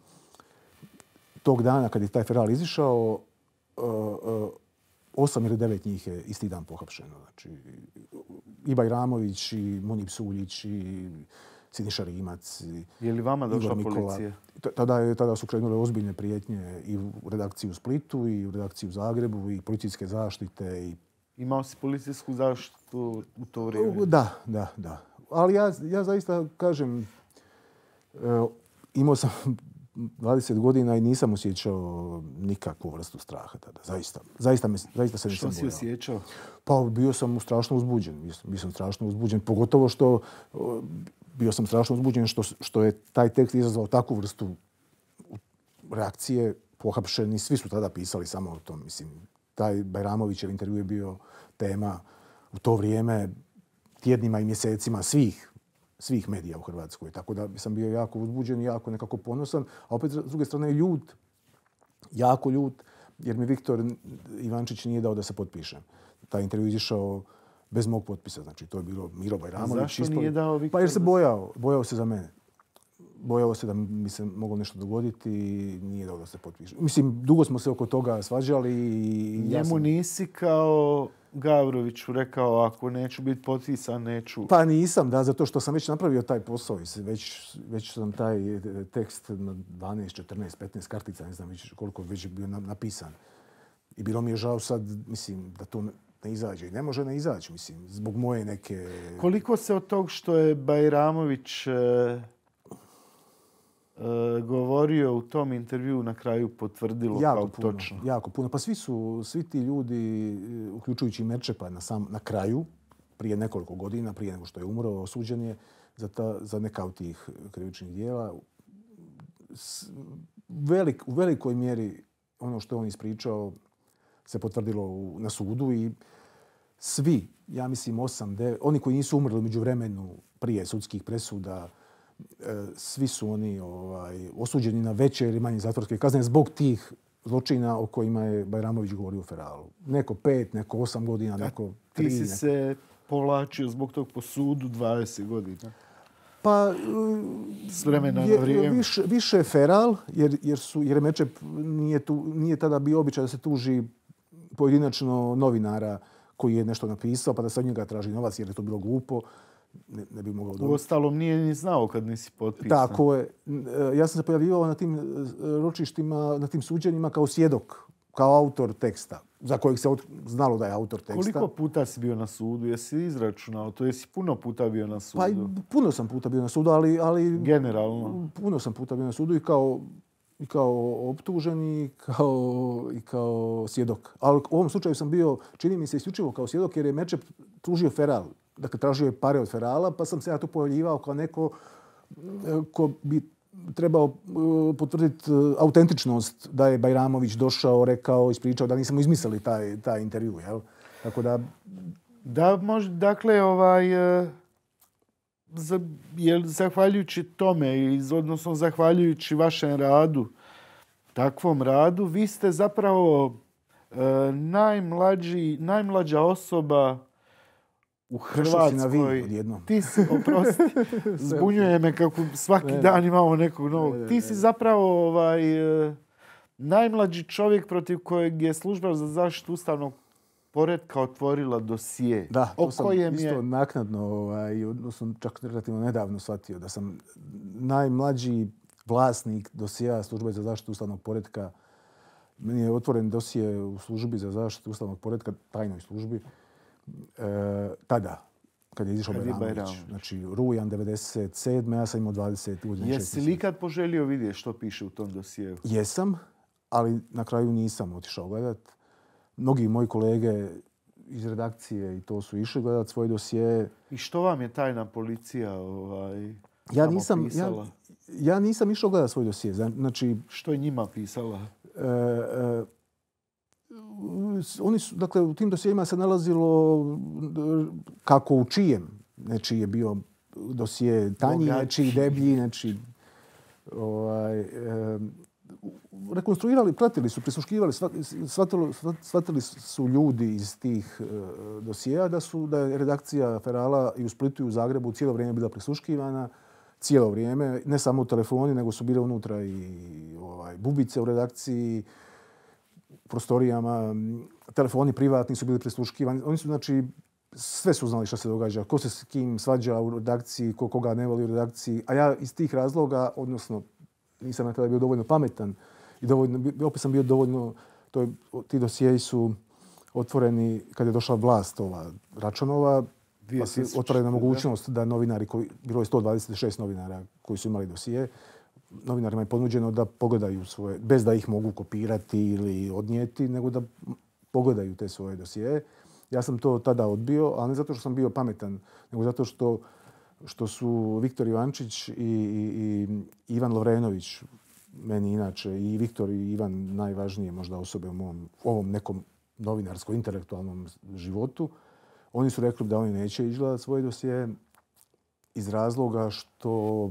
S2: tog dana kad je taj Feral izišao, uh, uh, osam ili devet njih je isti dan pohapšeno. Znači, i Bajramović, i Munib Suljić, i Siniša Rimac. Je li vama došla policija? Tada, je, tada su krenule ozbiljne prijetnje i u redakciji u Splitu, i u redakciji u Zagrebu, i policijske zaštite. I...
S1: Imao si policijsku zaštitu u
S2: to vrijeme? Da, da, da. Ali ja, ja zaista kažem, e, imao sam 20 godina i nisam osjećao nikakvu vrstu straha tada. Zaista, zaista, me, zaista se nisam bojao. Što Pa bio sam strašno uzbuđen. Bio sam strašno uzbuđen. Pogotovo što bio sam strašno uzbuđen što, što je taj tekst izazvao takvu vrstu reakcije pohapšeni. Svi su tada pisali samo o tom. Mislim, taj Bajramovićev intervju je bio tema u to vrijeme tjednima i mjesecima svih svih medija u Hrvatskoj. Tako da sam bio jako uzbuđen, jako nekako ponosan. A opet, s druge strane, ljud, jako ljud, jer mi Viktor Ivančić nije dao da se potpišem. Ta intervju izišao bez mog potpisa. Znači, to je bilo Miro Bajramović. Zašto nije dao Viktor? Pa jer se bojao, bojao se za mene bojao se da bi se moglo nešto dogoditi i nije dobro da se potpiše. Mislim, dugo smo se oko toga svađali. I Njemu ja
S1: nisi kao Gavrović rekao, ako neću biti potpisan, neću... Pa
S2: nisam, da, zato što sam već napravio taj posao. I već, već sam taj e, tekst na 12, 14, 15 kartica, ne znam već koliko već je bio napisan. I bilo mi je žao sad, mislim, da to ne izađe. I ne može ne izađe, mislim, zbog moje neke...
S1: Koliko se od tog što je Bajramović e, E, govorio u tom intervju na kraju potvrdilo jako kao puno, točno.
S2: Jako puno. Pa svi su, svi ti ljudi, e, uključujući Merčepa na, sam, na kraju, prije nekoliko godina, prije nego što je umro, osuđen je za, ta, za neka od tih krivičnih dijela. S, velik, u velikoj mjeri ono što on ispričao se potvrdilo u, na sudu i svi, ja mislim osam, de, oni koji nisu umrli među vremenu prije sudskih presuda, E, svi su oni ovaj, osuđeni na veće ili manje zatvorske kazne zbog tih zločina o kojima je Bajramović govorio u Feralu. Neko pet, neko osam godina, neko tri. Ti si neko...
S1: se povlačio zbog tog po sudu 20 godina.
S2: Pa, s vremena je, na vrijeme. Više, više je feral, jer, jer, su, jer meče nije, tu, nije tada bio običaj da se tuži pojedinačno novinara koji je nešto napisao, pa da se od njega traži novac, jer je to bilo glupo ne, ne bi mogao dobiti.
S1: Uostalom, nije ni znao kad nisi potpisao. Tako je.
S2: E, ja sam se pojavljivao na tim e, ročištima, na tim suđenjima kao sjedok, kao autor teksta, za kojeg se znalo da je autor teksta. Koliko puta
S1: si bio na sudu? Jesi izračunao?
S2: To jesi puno puta bio na sudu? Pa, puno sam puta bio na sudu, ali... ali Generalno? Puno sam puta bio na sudu i kao i kao optuženi i kao, i kao sjedok. Ali u ovom slučaju sam bio, čini mi se, isključivo kao sjedok, jer je Mečep tužio Feral dakle, tražio je pare od Ferala, pa sam se ja tu pojavljivao kao neko e, ko bi trebao e, potvrditi e, autentičnost da je Bajramović došao, rekao, ispričao, da nismo izmislili taj, taj intervju. Jel? Tako da... da mož, dakle,
S1: ovaj, za, jer zahvaljujući tome, iz, odnosno zahvaljujući vašem radu, takvom radu, vi ste zapravo e, najmlađi, najmlađa osoba U Hrvatskoj. Na vidu, ti si, oprosti, zbunjuje me kako svaki ne, dan imamo nekog novog. Ne, ne, ne. Ti si zapravo ovaj, e, najmlađi čovjek protiv kojeg je služba za zaštitu ustavnog poredka otvorila dosije. Da, to o sam isto je...
S2: naknadno, ovaj, odnosno čak relativno nedavno shvatio da sam najmlađi vlasnik dosija službe za zaštitu ustavnog poredka. Meni je otvoren dosije u službi za zaštitu ustavnog poredka, tajnoj službi e, tada, kad je izišao Bajramović. Znači, Rujan 97. Ja sam imao 20 godina. Jesi li
S1: ikad poželio vidjeti što piše u tom dosijevu?
S2: Jesam, ali na kraju nisam otišao gledat. Mnogi moji kolege iz redakcije i to su išli gledat svoje dosije.
S1: I što vam je tajna policija ovaj,
S2: ja nisam, pisala? Ja, ja nisam išao gledat svoje dosije. Znači, što je njima pisala? E, e, oni su, dakle, u tim dosijeima se nalazilo kako u čijem. Znači je bio dosije tanji, znači deblji, znači ovaj, e, rekonstruirali, pratili su, prisluškivali, shvatili, shvatili su ljudi iz tih e, dosijeja da su da je redakcija Ferala i u Splitu i u Zagrebu cijelo vrijeme bila prisluškivana, cijelo vrijeme, ne samo u telefoni, nego su bile unutra i ovaj, bubice u redakciji, prostorijama, telefoni privatni su bili presluškivani. Oni su, znači, sve su znali šta se događa, ko se s kim svađa u redakciji, ko koga ne voli u redakciji. A ja iz tih razloga, odnosno, nisam na tada bio dovoljno pametan i dovoljno, opet sam bio dovoljno, to je, ti dosijeji su otvoreni kad je došla vlast ova Račanova, pa si otvorena mogućnost da novinari, koji, bilo je 126 novinara koji su imali dosije, novinarima je ponuđeno da pogledaju svoje, bez da ih mogu kopirati ili odnijeti, nego da pogledaju te svoje dosije. Ja sam to tada odbio, ali ne zato što sam bio pametan, nego zato što, što su Viktor Ivančić i, i, i Ivan Lovrenović, meni inače, i Viktor i Ivan najvažnije možda osobe u mom, ovom nekom novinarsko-intelektualnom životu, oni su rekli da oni neće izgledati svoje dosije iz razloga što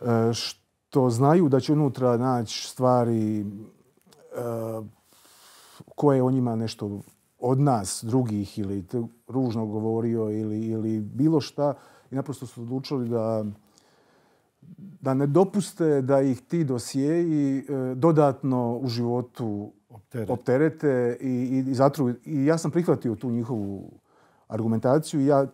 S2: E, što znaju da će unutra naći stvari e, koje o njima nešto od nas, drugih, ili ružno govorio, ili, ili bilo šta. I naprosto su odlučili da, da ne dopuste da ih ti dosijeji e, dodatno u životu opterete. opterete i, i, i, zatru. I ja sam prihvatio tu njihovu argumentaciju i ja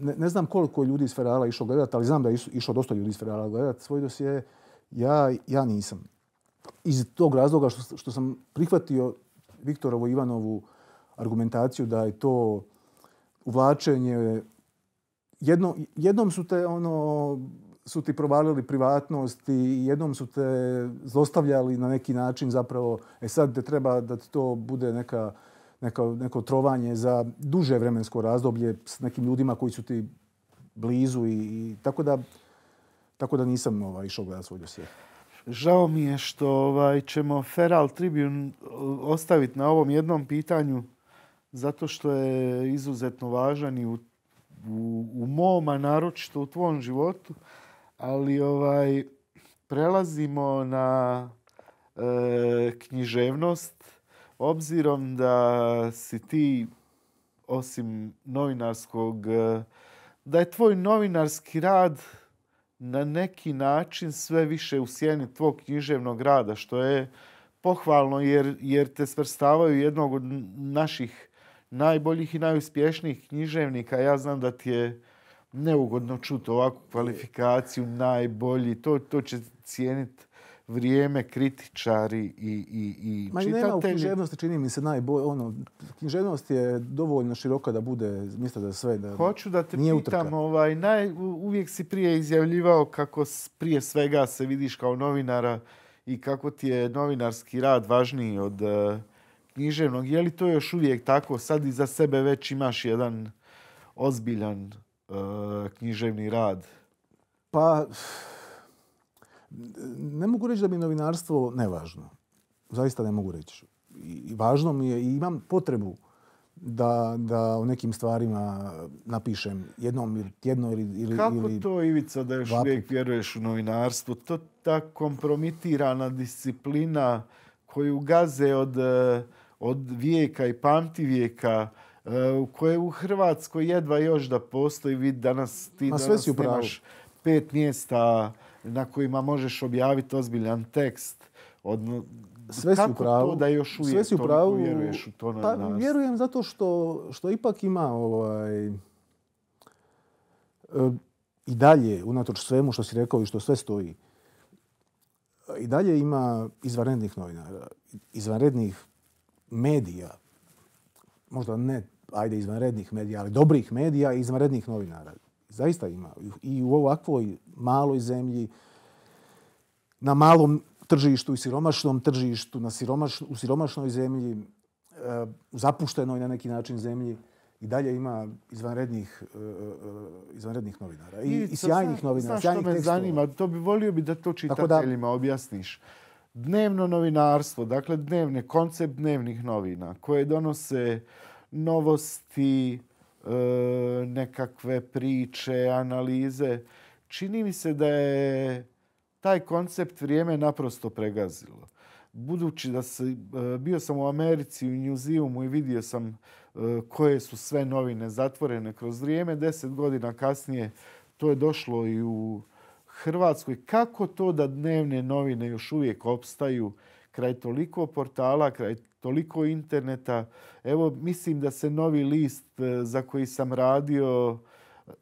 S2: ne, ne znam koliko ljudi iz Ferrara išlo gledati, ali znam da je išlo dosta ljudi iz Ferrara gledati svoj dosije. Ja, ja nisam. Iz tog razloga što, što sam prihvatio Viktorovo Ivanovu argumentaciju da je to uvlačenje... Jedno, jednom su te ono su ti provalili privatnost i jednom su te zlostavljali na neki način zapravo. E sad te treba da ti to bude neka uh, neko, neko trovanje za duže vremensko razdoblje s nekim ljudima koji su ti blizu i, i tako da tako da nisam ovaj išao gledati svoj dosjet. Žao mi je što ovaj ćemo Feral Tribune eh,
S1: ostaviti na ovom jednom pitanju zato što je izuzetno važan i u, u, u mom, a naročito u tvom životu, ali ovaj prelazimo na e, književnost književnost obzirom da si ti osim novinarskog, eh, da je tvoj novinarski rad na neki način sve više u sjeni tvog književnog rada, što je pohvalno jer, jer te svrstavaju jednog od naših najboljih i najuspješnijih književnika. Ja znam da ti je neugodno čuti ovakvu kvalifikaciju, najbolji, to, to će cijeniti vrijeme kritičari i, i, i Ma, čitatelji. Ma nema
S2: u čini mi se najbolje. Ono, književnost je dovoljno široka da bude mjesto da sve da Hoću da te nije pitam, utrka.
S1: ovaj, naj, uvijek si prije izjavljivao kako prije svega se vidiš kao novinara i kako ti je novinarski rad važniji od eh, književnog. Je li to još uvijek tako? Sad i za sebe već imaš jedan
S2: ozbiljan eh, književni rad. Pa, ne mogu reći da mi novinarstvo nevažno. Zaista ne mogu reći. I važno mi je i imam potrebu da, da o nekim stvarima napišem jednom ili tjedno ili... ili Kako ili...
S1: to, Ivica, da još uvijek vjeruješ u novinarstvo? To ta kompromitirana disciplina koju gaze od, eh, od vijeka i pamti vijeka, eh, u koje u Hrvatskoj jedva još da postoji, vid danas ti Ma, danas sve si imaš pet mjesta na kojima možeš objaviti ozbiljan tekst. Od... sve si upravo. Kako to da još uvijek sve si vjeruješ u to na pa, nas?
S2: Vjerujem zato što, što ipak ima ovaj, eh, i dalje, unatoč svemu što si rekao i što sve stoji, i dalje ima izvanrednih novina, izvanrednih medija, možda ne, ajde, izvanrednih medija, ali dobrih medija i izvanrednih novinara zaista ima. I u ovakvoj maloj zemlji, na malom tržištu i siromašnom tržištu, na siromaš, u siromašnoj zemlji, e, zapuštenoj na neki način zemlji, i dalje ima izvanrednih, e, e, izvanrednih novinara. I, i, i sjajnih novinara, sjajnih Znaš što me zanima?
S1: To bi volio bi da to čitateljima objasniš. Dnevno novinarstvo, dakle dnevne, koncept dnevnih novina koje donose novosti, E, nekakve priče, analize. Čini mi se da je taj koncept vrijeme naprosto pregazilo. Budući da se, e, bio sam u Americi u njuzivumu i vidio sam e, koje su sve novine zatvorene kroz vrijeme, deset godina kasnije to je došlo i u Hrvatskoj. Kako to da dnevne novine još uvijek opstaju kraj toliko portala, kraj toliko interneta. Evo, mislim da se novi list e, za koji sam radio,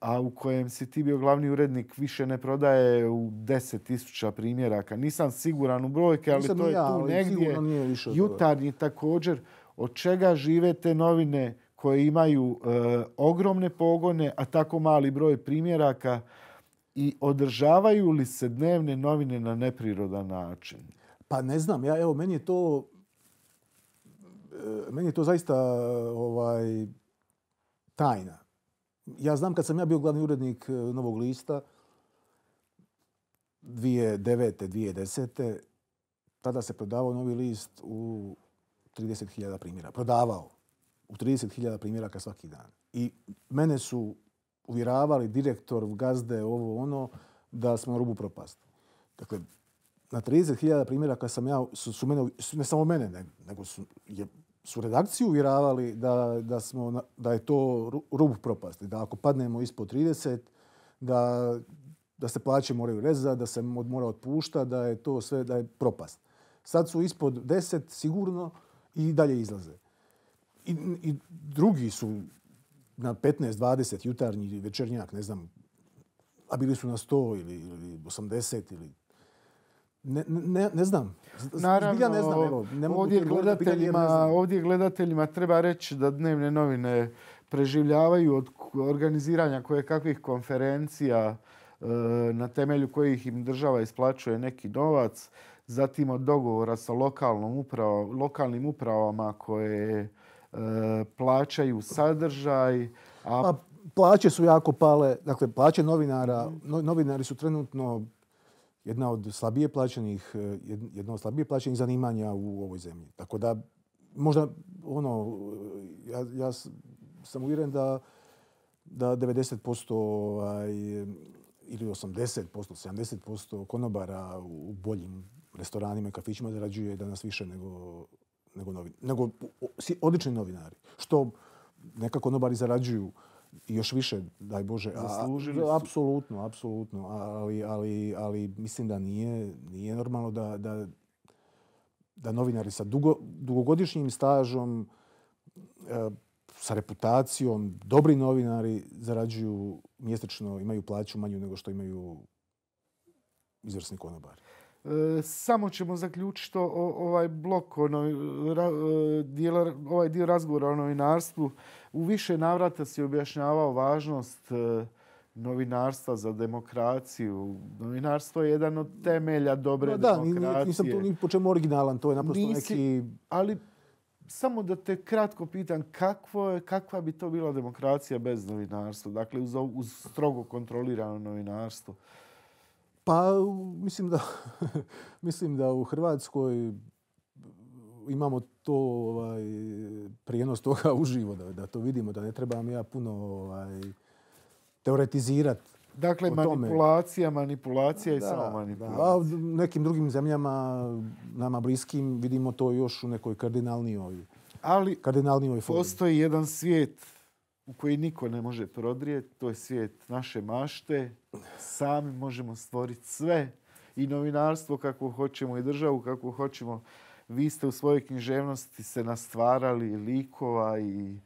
S1: a u kojem si ti bio glavni urednik, više ne prodaje u 10.000 primjeraka. Nisam siguran u brojke, ali Nisam to je ja, tu negdje. Jutarnji također. Od čega žive te novine koje imaju e, ogromne pogone, a tako mali broj primjeraka? I održavaju li se dnevne
S2: novine na neprirodan način? Pa ne znam. Ja, evo, meni je to E, meni je to zaista ovaj tajna. Ja znam kad sam ja bio glavni urednik e, Novog lista 2009-2010. Tada se prodavao Novi list u 30.000 primjera. Prodavao u 30.000 primjera primjeraka svaki dan. I mene su uvjeravali direktor, gazde, ovo ono, da smo na rubu propasti. Dakle, na 30.000 primjera primjeraka sam ja, su, su mene, ne samo mene, nego su, je su redakciju uvjeravali da, da, smo, da je to rub propasti. Da ako padnemo ispod 30, da, da se plaće moraju reza, da se od, mora otpušta, da je to sve da je propast. Sad su ispod 10 sigurno i dalje izlaze. I, i drugi su na 15-20 jutarnji večernjak, ne znam, a bili su na 100 ili, ili 80 ili Ne, ne, ne znam. Naravno, ne znam, evo, ne mogu ovdje, gledateljima, ne znam.
S1: ovdje gledateljima treba reći da dnevne novine preživljavaju od organiziranja koje kakvih konferencija e, na temelju kojih im država isplaćuje neki novac, zatim od dogovora sa lokalnom upravo, lokalnim
S2: upravama koje e, plaćaju sadržaj. A... Pa, plaće su jako pale, dakle, plaće novinara, novinari su trenutno jedna od slabije plaćenih eh, jedno od slabije plaćenih zanimanja u ovoj zemlji. Tako da možda ono eh, ja ja sam uvjeren da da 90% ovaj ili 80%, 70% konobara u boljim restoranima i kafićima zarađuje danas više nego nego novi, nego odlični novinari. Što nekako konobari zarađuju uh, još više, daj Bože. Zaslužili su. Apsolutno, apsolutno. Ali, ali, ali mislim da nije, nije normalno da, da, da novinari sa dugo, dugogodišnjim stažom, e, sa reputacijom, dobri novinari zarađuju mjesečno, imaju plaću manju nego što imaju izvrsni konobari.
S1: E, samo ćemo zaključiti što ovaj blok, ono, ra, e, ovaj dio razgovora o novinarstvu. U više navrata si objašnjavao važnost e, novinarstva za demokraciju. Novinarstvo je jedan od temelja dobre no, da, demokracije. Nisam to ni
S2: po čemu originalan, to je naprosto Nisi, neki...
S1: Ali samo da te kratko pitan, kakvo je, kakva bi to bila demokracija bez
S2: novinarstva?
S1: Dakle, uz, uz strogo kontrolirano novinarstvo.
S2: Pa mislim da mislim da u Hrvatskoj imamo to ovaj prijenos toga uživo da da to vidimo da ne trebam ja puno ovaj teoretizirati. Dakle, manipulacija,
S1: tome. manipulacija i da, samo manipulacija.
S2: A pa, u nekim drugim zemljama, nama bliskim, vidimo to još u nekoj kardinalnijoj Ali kardinalnijoj formi.
S1: postoji jedan svijet u koji niko ne može prodrijeti. To je svijet naše mašte. Sami možemo stvoriti sve. I novinarstvo kako hoćemo i državu kako hoćemo. Vi ste u svojoj književnosti se nastvarali likova i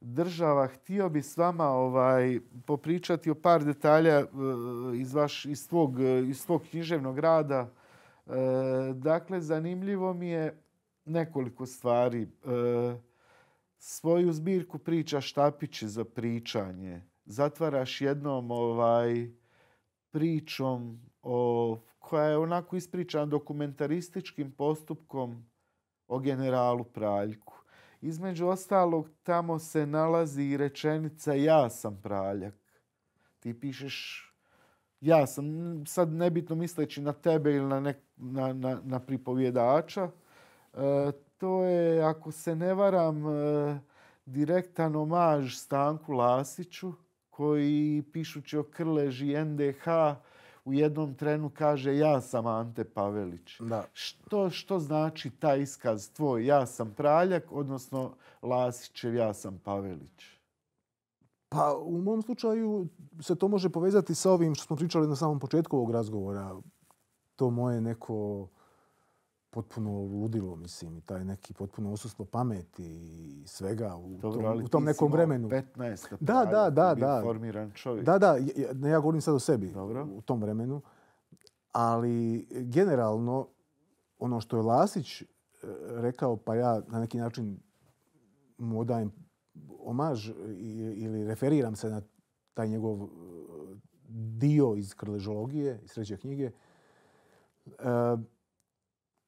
S1: država. Htio bi s vama ovaj, popričati o par detalja eh, iz, vaš, iz, svog, eh, iz svog književnog rada. Eh, dakle, zanimljivo mi je nekoliko stvari. E, svoju zbirku priča štapići za pričanje. Zatvaraš jednom ovaj pričom o, koja je onako ispričana dokumentarističkim postupkom o generalu Praljku. Između ostalog, tamo se nalazi i rečenica ja sam Praljak. Ti pišeš ja sam, sad nebitno misleći na tebe ili na, nek, na, na, na pripovjedača, e, to je, ako se ne varam, e, direktan omaž Stanku Lasiću, koji pišući o krleži NDH u jednom trenu kaže ja sam Ante Pavelić. Da. Što, što znači ta iskaz tvoj ja sam Praljak, odnosno Lasićev ja sam Pavelić?
S2: Pa u mom slučaju se to može povezati sa ovim što smo pričali na samom početku ovog razgovora. To moje neko potpuno ludilo, mislim, i taj neki potpuno osustvo pameti i svega u Dobro, tom, u tom nekom vremenu. 15.
S1: Da, da, da, da. Formiran čovjek. Da,
S2: da, ja, ja govorim sad o sebi Dobro. u tom vremenu. Ali generalno ono što je Lasić e, rekao, pa ja na neki način mu odajem omaž ili referiram se na taj njegov e, dio iz krležologije, iz sreće knjige, e,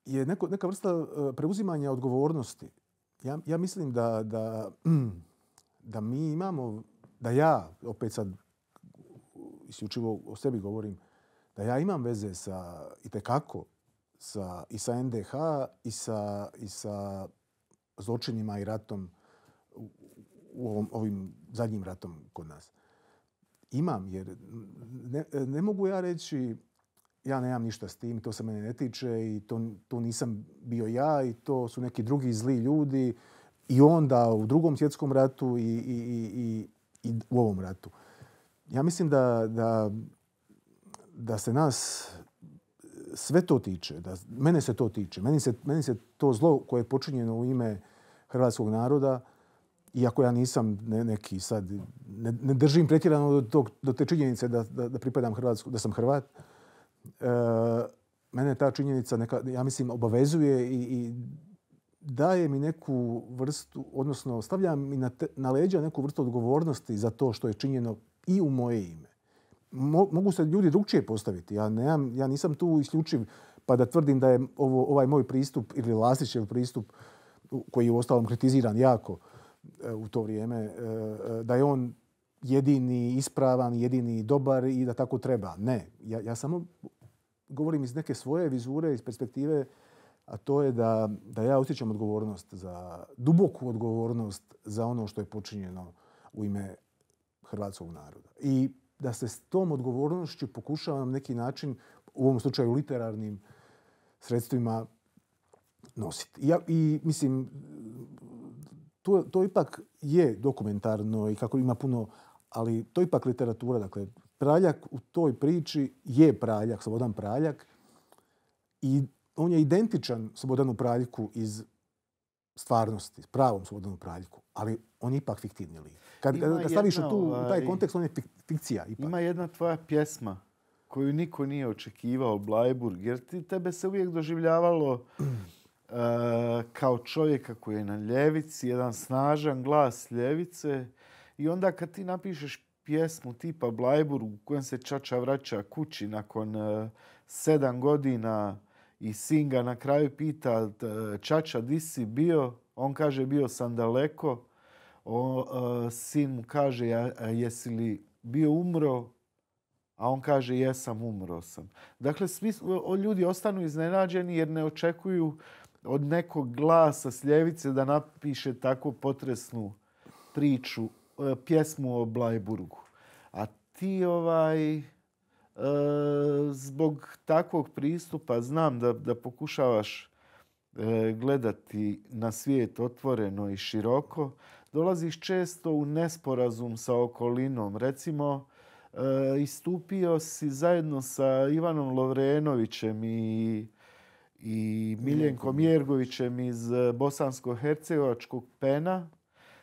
S2: je neko, neka vrsta e, preuzimanja odgovornosti. Ja, ja mislim da, da, da mi imamo, da ja, opet sad isključivo o sebi govorim, da ja imam veze sa, i tekako, sa, i sa NDH i sa, i sa zločinima i ratom u ovom, ovim zadnjim ratom kod nas. Imam, jer ne, ne mogu ja reći, ja ne nemam ništa s tim, to se mene ne tiče i to, to nisam bio ja i to su neki drugi zli ljudi i onda u drugom svjetskom ratu i, i, i, i, i u ovom ratu. Ja mislim da, da, da se nas sve to tiče, da mene se to tiče, meni se, meni se to zlo koje je počinjeno u ime hrvatskog naroda, iako ja nisam ne, neki sad, ne, ne držim pretjerano do, tog, do te činjenice da, da, da pripadam Hrvatsku, da sam Hrvat, e, mene ta činjenica, neka, ja mislim, obavezuje i, i daje mi neku vrstu, odnosno stavlja mi na, te, na leđa neku vrstu odgovornosti za to što je činjeno i u moje ime. Mo, mogu se ljudi drugčije postaviti. Ja, nemam, ja nisam tu isključiv pa da tvrdim da je ovo, ovaj moj pristup ili Lasićev pristup koji je u ostalom kritiziran jako e, u to vrijeme, e, e, da je on jedini ispravan, jedini dobar i da tako treba. Ne, ja, ja samo govorim iz neke svoje vizure, iz perspektive, a to je da, da ja osjećam odgovornost, za duboku odgovornost za ono što je počinjeno u ime hrvatskog naroda. I da se s tom odgovornošću pokušavam na neki način, u ovom slučaju literarnim sredstvima, nositi. I, ja, i mislim, to, to ipak je dokumentarno i kako ima puno ali to je ipak literatura. Dakle, praljak u toj priči je praljak, Slobodan praljak. I on je identičan Slobodanu praljku iz stvarnosti, pravom Slobodanu praljku, ali on je ipak fiktivni lik. Kad ima ga staviš u, tu, u taj ovaj, kontekst, on je fikcija. Ipak. Ima jedna tvoja pjesma
S1: koju niko nije očekivao, Blajburg, jer ti, tebe se uvijek doživljavalo uh, kao čovjeka koji je na ljevici, jedan snažan glas ljevice, I onda kad ti napišeš pjesmu tipa Blajburu u kojem se Čača vraća kući nakon e, sedam godina i singa na kraju pita e, Čača di si bio? On kaže bio sam daleko. O, o, e, sin mu kaže ja, jesi li bio umro? A on kaže jesam umro sam. Dakle, svi, o, ljudi ostanu iznenađeni jer ne očekuju od nekog glasa s ljevice da napiše tako potresnu priču E, pjesmu o Blajburgu. A ti ovaj, e, zbog takvog pristupa znam da, da pokušavaš e, gledati na svijet otvoreno i široko, dolaziš često u nesporazum sa okolinom. Recimo, istupio si zajedno sa Ivanom Lovrenovićem i i Miljenkom Jergovićem iz bosansko-hercegovačkog pena,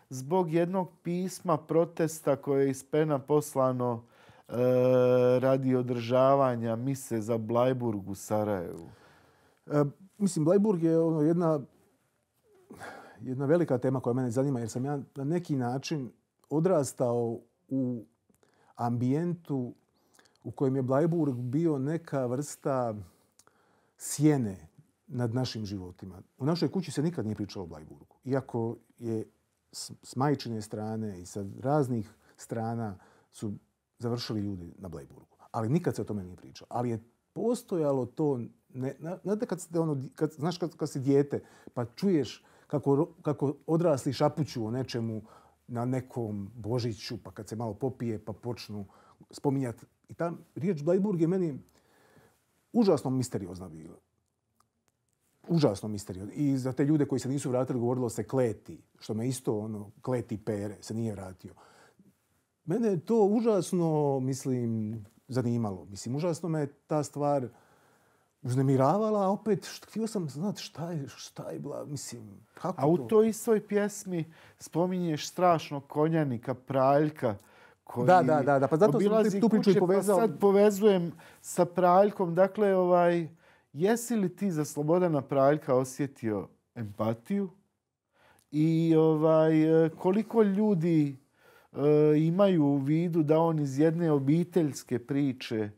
S1: zbog jednog pisma protesta koje je iz Pena poslano e, radi održavanja mise za Blajburg
S2: u Sarajevu? E, mislim, Blajburg je ono jedna, jedna velika tema koja mene zanima jer sam ja na neki način odrastao u ambijentu u kojem je Blajburg bio neka vrsta sjene nad našim životima. U našoj kući se nikad nije pričalo o Blajburgu. Iako je s majčine strane i sa raznih strana su završili ljudi na Blejburgu. Ali nikad se o tome ne pričao. Ali je postojalo to... Ne, Znate kad, ste ono, kad, znaš kad, kad si dijete pa čuješ kako, kako odrasli šapuću o nečemu na nekom božiću pa kad se malo popije pa počnu spominjati. I ta riječ Blejburg je meni užasno misteriozna bila užasno misteriozno. I za te ljude koji se nisu vratili, govorilo se kleti, što me isto ono, kleti pere, se nije vratio. Mene to užasno, mislim, zanimalo. Mislim, užasno me ta stvar uznemiravala, a opet htio sam znati šta je, šta je bila, mislim, kako a to...
S1: A toj istoj pjesmi spominješ strašno konjanika, praljka, koji... Da, da, da, da. pa zato sam tu priču i pa povezao. Pa sad povezujem sa praljkom, dakle, ovaj jesi li ti za Slobodana Praljka osjetio empatiju i ovaj, e, koliko ljudi e, imaju u vidu da on iz jedne obiteljske priče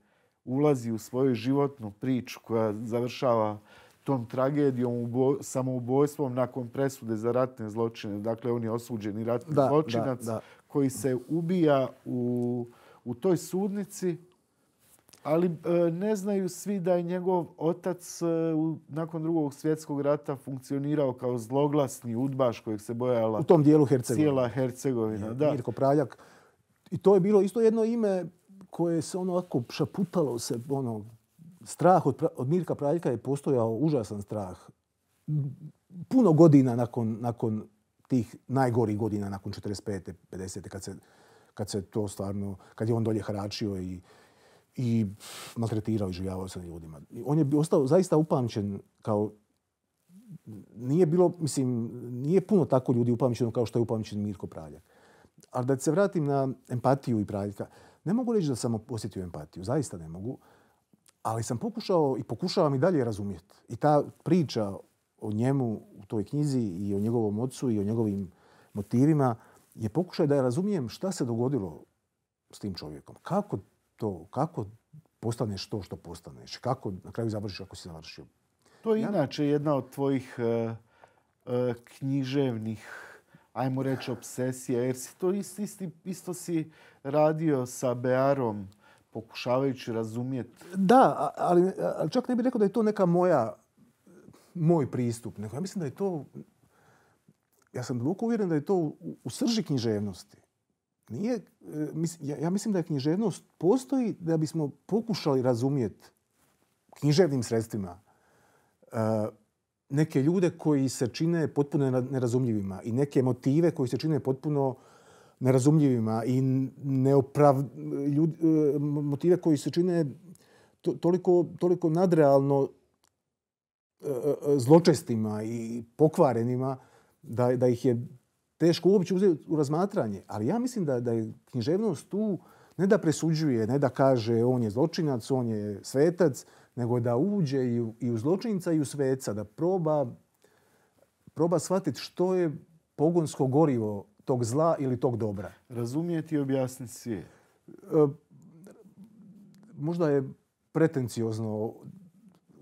S1: ulazi u svoju životnu priču koja završava tom tragedijom, ubo, samoubojstvom nakon presude za ratne zločine. Dakle, on je osuđeni ratni da, zločinac da, da. koji se ubija u, u toj sudnici Ali e, ne znaju svi da je njegov otac e, nakon drugog svjetskog rata funkcionirao kao zloglasni udbaš kojeg se bojala u tom dijelu Hercegovina. Cijela
S2: Hercegovina, da. Mirko Praljak. I to je bilo isto jedno ime koje se ono ovako šaputalo se ono strah od, od Mirka Praljka je postojao užasan strah puno godina nakon, nakon tih najgori godina nakon 45. 50. kad se kad se to stvarno kad je on dolje hračio i i maltretirao i življavao se na ljudima. On je ostao zaista upamćen kao nije bilo, mislim, nije puno tako ljudi upamćeno kao što je upamćen Mirko Praljak. Ali da se vratim na empatiju i Praljka, ne mogu reći da sam osjetio empatiju, zaista ne mogu, ali sam pokušao i pokušavam i dalje razumjeti. I ta priča o njemu u toj knjizi i o njegovom ocu i o njegovim motivima je pokušaj da ja razumijem šta se dogodilo s tim čovjekom. Kako to kako postaneš to što postaneš, kako na kraju završiš ako si završio.
S1: To je inače jedna od tvojih uh, književnih ajmo reći obsesija, jer si to isti, isti, isto si radio sa Bearom pokušavajući razumjeti.
S2: Da, ali, ali čak ne bih rekao da je to neka moja, moj pristup. Neko, ja mislim da je to, ja sam dvuko uvjeren da je to u, u srži književnosti nije, e, ja mislim da je književnost postoji da bismo pokušali razumijeti književnim sredstvima e, neke ljude koji se čine potpuno nerazumljivima i neke motive koji se čine potpuno nerazumljivima i neoprav... ljud... E, motive koji se čine toliko, toliko nadrealno zločestima i pokvarenima da, da ih je teško uopće uzeti u razmatranje. Ali ja mislim da, da je književnost tu ne da presuđuje, ne da kaže on je zločinac, on je svetac, nego da uđe i u, i u zločinca i u sveca, da proba, proba shvatiti što je pogonsko gorivo tog zla ili tog dobra.
S1: Razumijeti i objasniti svije.
S2: E, možda je pretenciozno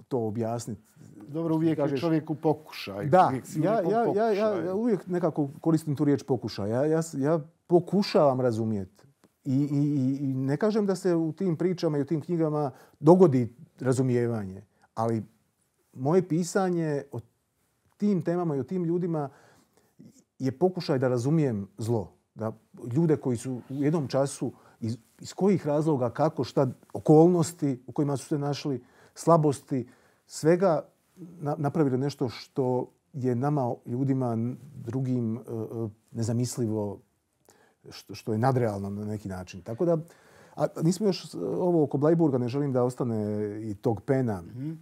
S2: to objasniti dobro, uvijek kažeš, je čovjek u pokušaju. Da, ja, ja, ja, ja, uvijek nekako koristim tu riječ pokušaj. Ja, ja, ja pokušavam razumijeti. I, i, i, I ne kažem da se u tim pričama i u tim knjigama dogodi razumijevanje, ali moje pisanje o tim temama i o tim ljudima je pokušaj da razumijem zlo. Da ljude koji su u jednom času iz, iz kojih razloga, kako, šta, okolnosti u kojima su se našli, slabosti, svega napravili nešto što je nama, ljudima, drugim e, e, nezamislivo, što je nadrealno na neki način. Tako da, a nismo još e, ovo oko Blajburga, ne želim da ostane i tog pena mm -hmm.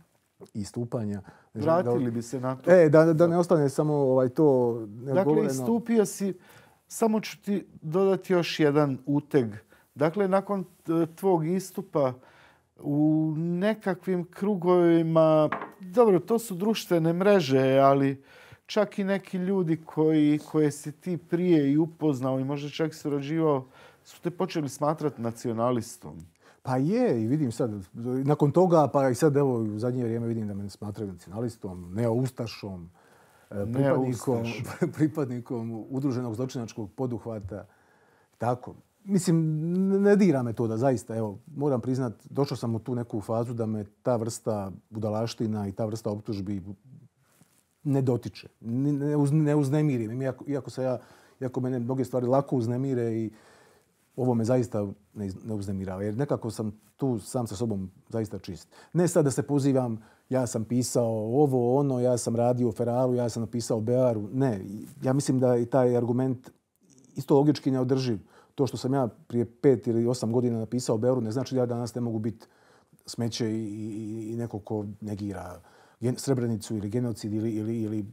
S2: i stupanja. Vratili da, bi
S1: se na to. E,
S2: da, da ne ostane samo ovaj to neodgovoreno. Dakle, istupio
S1: si, samo ću ti dodati još jedan uteg. Dakle, nakon tvog istupa, u nekakvim krugovima, dobro, to su društvene mreže, ali čak i neki ljudi koji, koje se ti prije i upoznao i možda čak i surađivao, su te počeli smatrati nacionalistom.
S2: Pa je, i vidim sad, nakon toga, pa i sad evo, u zadnje vrijeme vidim da me smatraju nacionalistom, neoustašom, e, pripadnikom, neoustaš. pripadnikom udruženog zločinačkog poduhvata. Tako, mislim, ne dira me to da zaista, evo, moram priznat, došao sam u tu neku fazu da me ta vrsta budalaština i ta vrsta optužbi ne dotiče. Ne, uz, ne uznemirim. Iako, iako, se ja, iako mene mnoge stvari lako uznemire i ovo me zaista ne, uznemirava. Jer nekako sam tu sam sa sobom zaista čist. Ne sad da se pozivam, ja sam pisao ovo, ono, ja sam radio Feralu, ja sam napisao Bearu. Ne, ja mislim da i taj argument isto logički neodrživ. održiv to što sam ja prije pet ili osam godina napisao Beoru ne znači da ja danas ne mogu biti smeće i, i, i neko ko negira srebrenicu ili genocid ili... ili, ili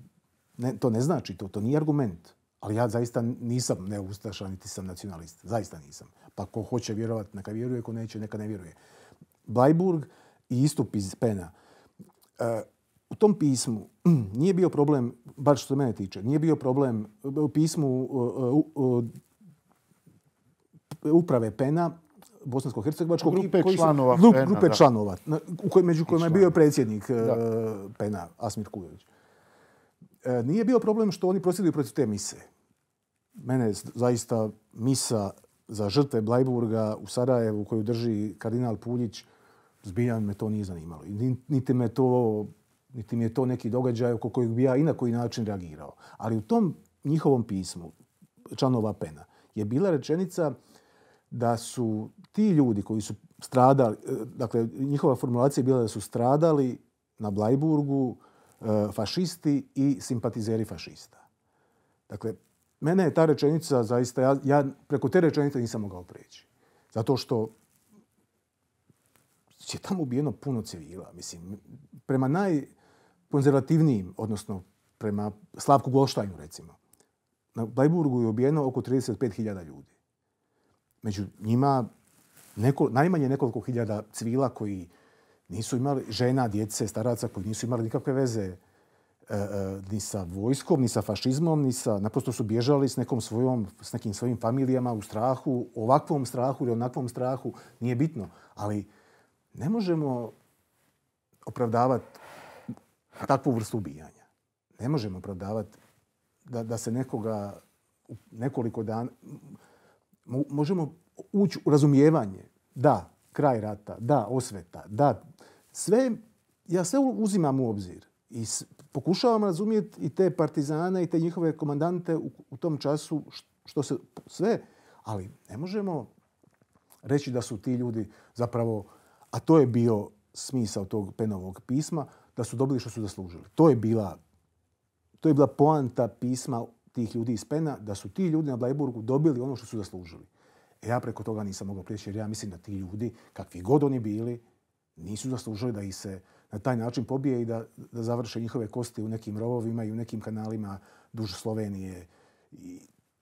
S2: ne, to ne znači to, to nije argument. Ali ja zaista nisam neustašan, niti sam nacionalist. Zaista nisam. Pa ko hoće vjerovati, neka vjeruje, ko neće, neka ne vjeruje. Blajburg i istup iz Pena. E, u tom pismu nije bio problem, bar što se mene tiče, nije bio problem u pismu u, u, u, uprave PENA, bosansko-hercegovačkog grupe koji članova su, PENA, grupe da. članova, u koj, među kojima je bio predsjednik e, da. PENA, Asmir Kujović. E, nije bio problem što oni prosjeduju protiv te mise. Mene zaista misa za žrtve Blajburga u Sarajevu koju drži kardinal Puljić, zbiljan me to nije zanimalo. Niti, me to, niti mi je to neki događaj oko kojeg bi ja i na koji način reagirao. Ali u tom njihovom pismu članova PENA je bila rečenica da su ti ljudi koji su stradali, eh, dakle, njihova formulacija je bila da su stradali na Blajburgu eh, fašisti i simpatizeri fašista. Dakle, mene je ta rečenica zaista, ja, ja preko te rečenice nisam mogao preći. Zato što je tamo ubijeno puno civila. Mislim, prema najkonzervativnijim, odnosno prema Slavku Golštajnu, recimo, na Blajburgu je ubijeno oko 35.000 ljudi među njima neko, najmanje nekoliko hiljada civila koji nisu imali žena, djece, staraca koji nisu imali nikakve veze e, e, ni sa vojskom, ni sa fašizmom, ni sa, naprosto su bježali s, nekom svojom, s nekim svojim familijama u strahu, u ovakvom strahu ili onakvom strahu, nije bitno. Ali ne možemo opravdavati takvu vrstu ubijanja. Ne možemo opravdavati da, da se nekoga nekoliko dana, možemo ući u razumijevanje. Da, kraj rata, da, osveta, da. Sve, ja sve uzimam u obzir i pokušavam razumijeti i te partizane i te njihove komandante u, u tom času što se sve, ali ne možemo reći da su ti ljudi zapravo, a to je bio smisao tog penovog pisma, da su dobili što su zaslužili. To je bila, to je bila poanta pisma tih ljudi iz Pena, da su ti ljudi na Blajburgu dobili ono što su zaslužili. E ja preko toga nisam mogao prijeći jer ja mislim da ti ljudi, kakvi god oni bili, nisu zaslužili da ih se na taj način pobije i da, da završe njihove kosti u nekim rovovima i u nekim kanalima duž Slovenije. I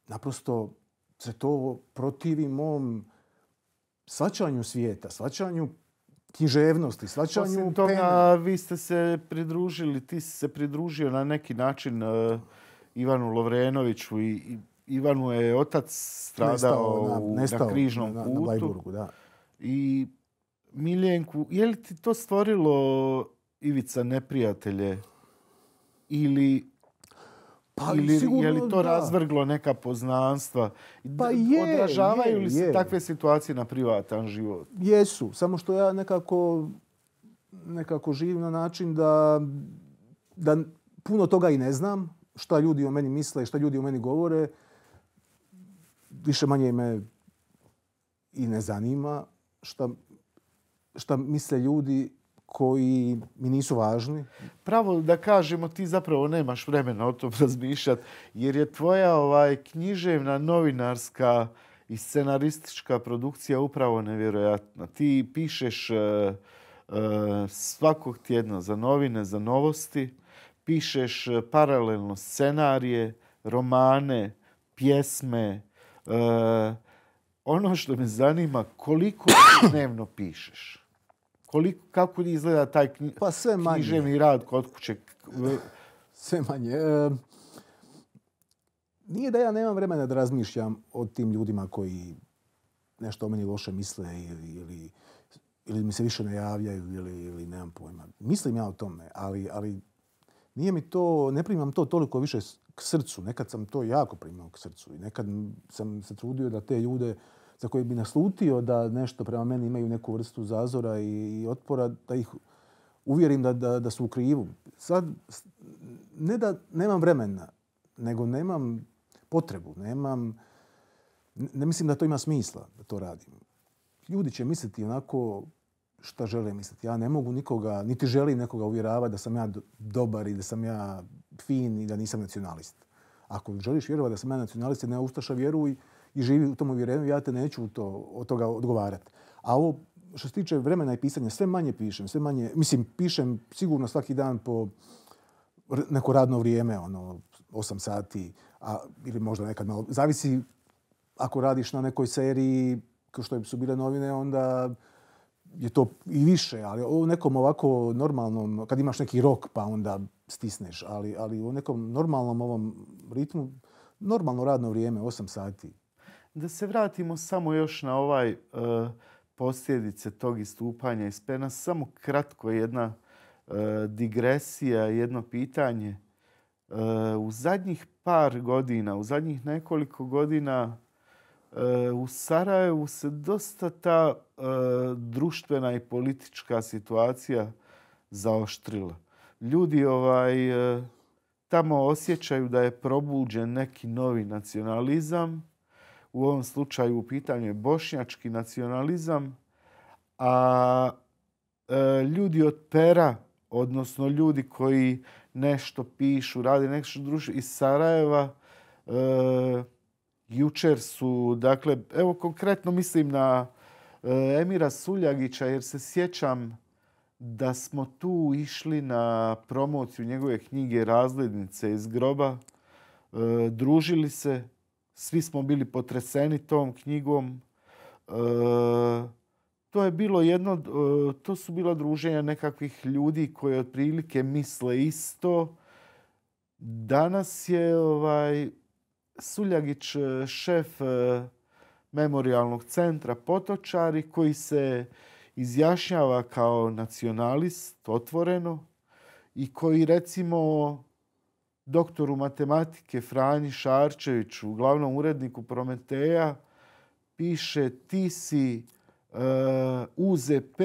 S2: naprosto se to protivi mom svačanju svijeta, svačanju književnosti, svačanju Osim toga, vi
S1: ste se pridružili, ti se pridružio na neki način uh Ivanu Lovrenoviću i, Ivanu je otac stradao na, križnom na, putu. da. I Miljenku, je li ti to stvorilo Ivica neprijatelje ili
S2: pa ili je li to razvrglo
S1: neka poznanstva?
S2: Pa je, Odražavaju li se takve
S1: situacije na privatan život?
S2: Jesu, samo što ja nekako nekako živim na način da da puno toga i ne znam, šta ljudi o meni misle i šta ljudi o meni govore, više manje me i ne zanima šta, šta misle ljudi koji mi
S1: nisu važni. Pravo da kažemo, ti zapravo nemaš vremena o tom razmišljati, jer je tvoja ovaj književna, novinarska i scenaristička produkcija upravo nevjerojatna. Ti pišeš uh, uh, svakog tjedna za novine, za novosti pišeš e, paralelno scenarije, romane, pjesme. E, ono što me zanima, koliko dnevno pišeš? Koliko, kako izgleda taj knj, pa sve
S2: manje. književni rad kod kuće? E, sve manje. E, nije da ja nemam vremena da razmišljam o tim ljudima koji nešto o meni loše misle ili, ili, ili mi se više ne javljaju ili, ili nemam pojma. Mislim ja o tome, ali, ali nije mi to, ne primam to toliko više k srcu. Nekad sam to jako primao k srcu i nekad sam se trudio da te ljude za koje bi naslutio da nešto prema meni imaju neku vrstu zazora i, i otpora, da ih uvjerim da, da, da su u krivu. Sad, ne da nemam vremena, nego nemam potrebu, nemam, ne mislim da to ima smisla da to radim. Ljudi će misliti onako šta žele misliti. Ja ne mogu nikoga, niti želim nekoga uvjeravati da sam ja dobar i da sam ja fin i da nisam nacionalist. Ako želiš vjerovati da sam ja nacionalist i ne ustaša, vjeruj i živi u tom uvjerenju, ja te neću to, od toga odgovarati. A ovo što se tiče vremena i pisanja, sve manje pišem, sve manje, mislim, pišem sigurno svaki dan po neko radno vrijeme, ono, 8 sati, a, ili možda nekad malo, zavisi ako radiš na nekoj seriji, kao što su bile novine, onda je to i više, ali u nekom ovako normalnom, kad imaš neki rok pa onda stisneš, ali, ali u nekom normalnom ovom ritmu, normalno radno vrijeme, 8 sati.
S1: Da se vratimo samo još na ovaj e, posljedice tog istupanja iz pena, samo kratko jedna e, digresija, jedno pitanje. E, u zadnjih par godina, u zadnjih nekoliko godina, Eh, u Sarajevu se dosta ta eh, društvena i politička situacija zaoštrila. Ljudi ovaj eh, tamo osjećaju da je probuđen neki novi nacionalizam. U ovom slučaju u pitanju je bošnjački nacionalizam. A ljudi od pera, odnosno ljudi koji nešto pišu, radi nešto društvo iz Sarajeva, jučer su, dakle, evo konkretno mislim na e, Emira Suljagića, jer se sjećam da smo tu išli na promociju njegove knjige Razlednice iz groba, e, družili se, svi smo bili potreseni tom knjigom. E, to je bilo jedno, to su bila druženja nekakvih ljudi koji otprilike misle isto. Danas je ovaj, Suljagić, e, šef e, memorialnog centra Potočari, koji se izjašnjava kao nacionalist otvoreno i koji recimo doktoru matematike Franji Šarčeviću, glavnom uredniku Prometeja, piše ti si e, UZP,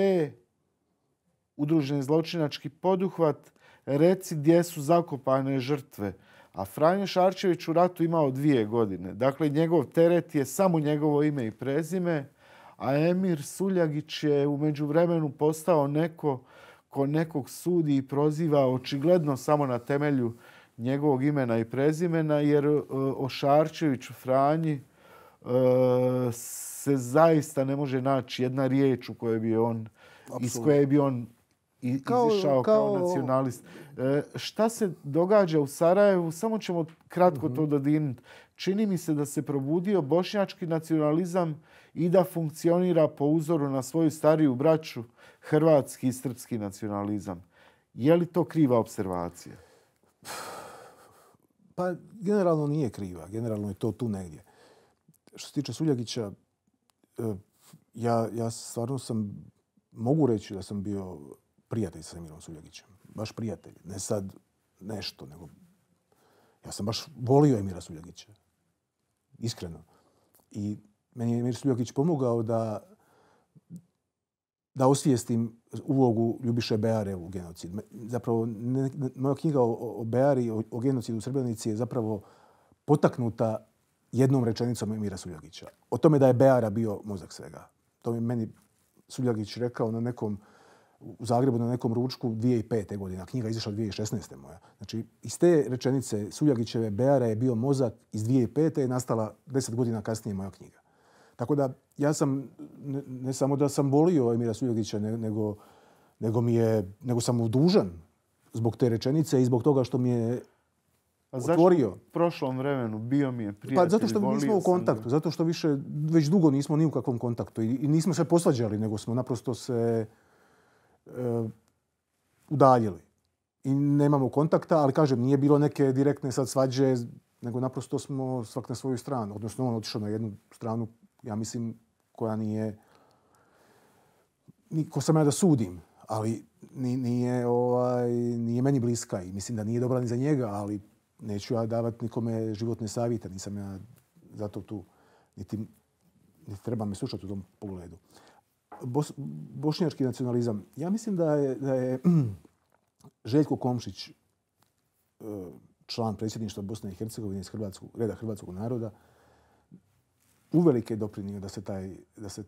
S1: udruženi zločinački poduhvat, reci gdje su zakopane žrtve a Franjo Šarčević u ratu imao dvije godine. Dakle, njegov teret je samo njegovo ime i prezime, a Emir Suljagić je umeđu vremenu postao neko ko nekog sudi i proziva očigledno samo na temelju njegovog imena i prezimena, jer e, o Šarčeviću Franji e, se zaista ne može naći jedna riječ u kojoj bi on, iz koje bi on i kao, kao, kao nacionalist. E, šta se događa u Sarajevu? Samo ćemo kratko mm -hmm. to mhm. dodinuti. Čini mi se da se probudio bošnjački nacionalizam i da funkcionira po uzoru na svoju stariju braću hrvatski i srpski nacionalizam. Je li to kriva observacija?
S2: Pa, generalno nije kriva. Generalno je to tu negdje. Što se tiče Suljagića, e, ja, ja stvarno sam, mogu reći da sam bio prijatelj sa Emirom Suljagićem. Baš prijatelj. Ne sad nešto, nego... Ja sam baš volio Emira Suljagića. Iskreno. I meni je Emir Suljagić pomogao da da osvijestim ulogu Ljubiše Beare u genocidu. Zapravo, ne, ne, moja knjiga o, o Beari, o, o genocidu u Srebrenici je zapravo potaknuta jednom rečenicom Emira Suljagića. O tome da je Beara bio mozak svega. To mi meni Suljagić rekao na nekom uh, u Zagrebu na nekom ručku 2005. godina. knjiga izašla 2016. moja. Znači, iz te rečenice Suljagićeve Beara je bio mozak iz 2005. je nastala 10 godina kasnije moja knjiga. Tako da, ja sam, ne, ne samo da sam volio Emira Suljagića, ne, nego, nego, mi je, nego sam mu dužan zbog te rečenice i zbog toga što mi je A otvorio. Zašto
S1: u prošlom vremenu bio mi je pa prijatelj? Pa zato što nismo u kontaktu,
S2: zato što više, već dugo nismo ni u kakvom kontaktu i, i nismo se posvađali, nego smo naprosto se... E, udaljili. I nemamo kontakta, ali kažem, nije bilo neke direktne sad svađe, nego naprosto smo svak na svoju stranu. Odnosno, on otišao na jednu stranu, ja mislim, koja nije... Niko sam ja da sudim, ali nije, ovaj, nije meni bliska i mislim da nije dobra ni za njega, ali neću ja davati nikome životne savite, nisam ja zato tu, niti, niti treba me slušati u tom pogledu. Bos, bošnjački nacionalizam. Ja mislim da je, da je Željko Komšić, e, član predsjedništva Bosne i Hercegovine iz Hrvatskog, reda Hrvatskog naroda, uvelike doprinio da se taj... Da se,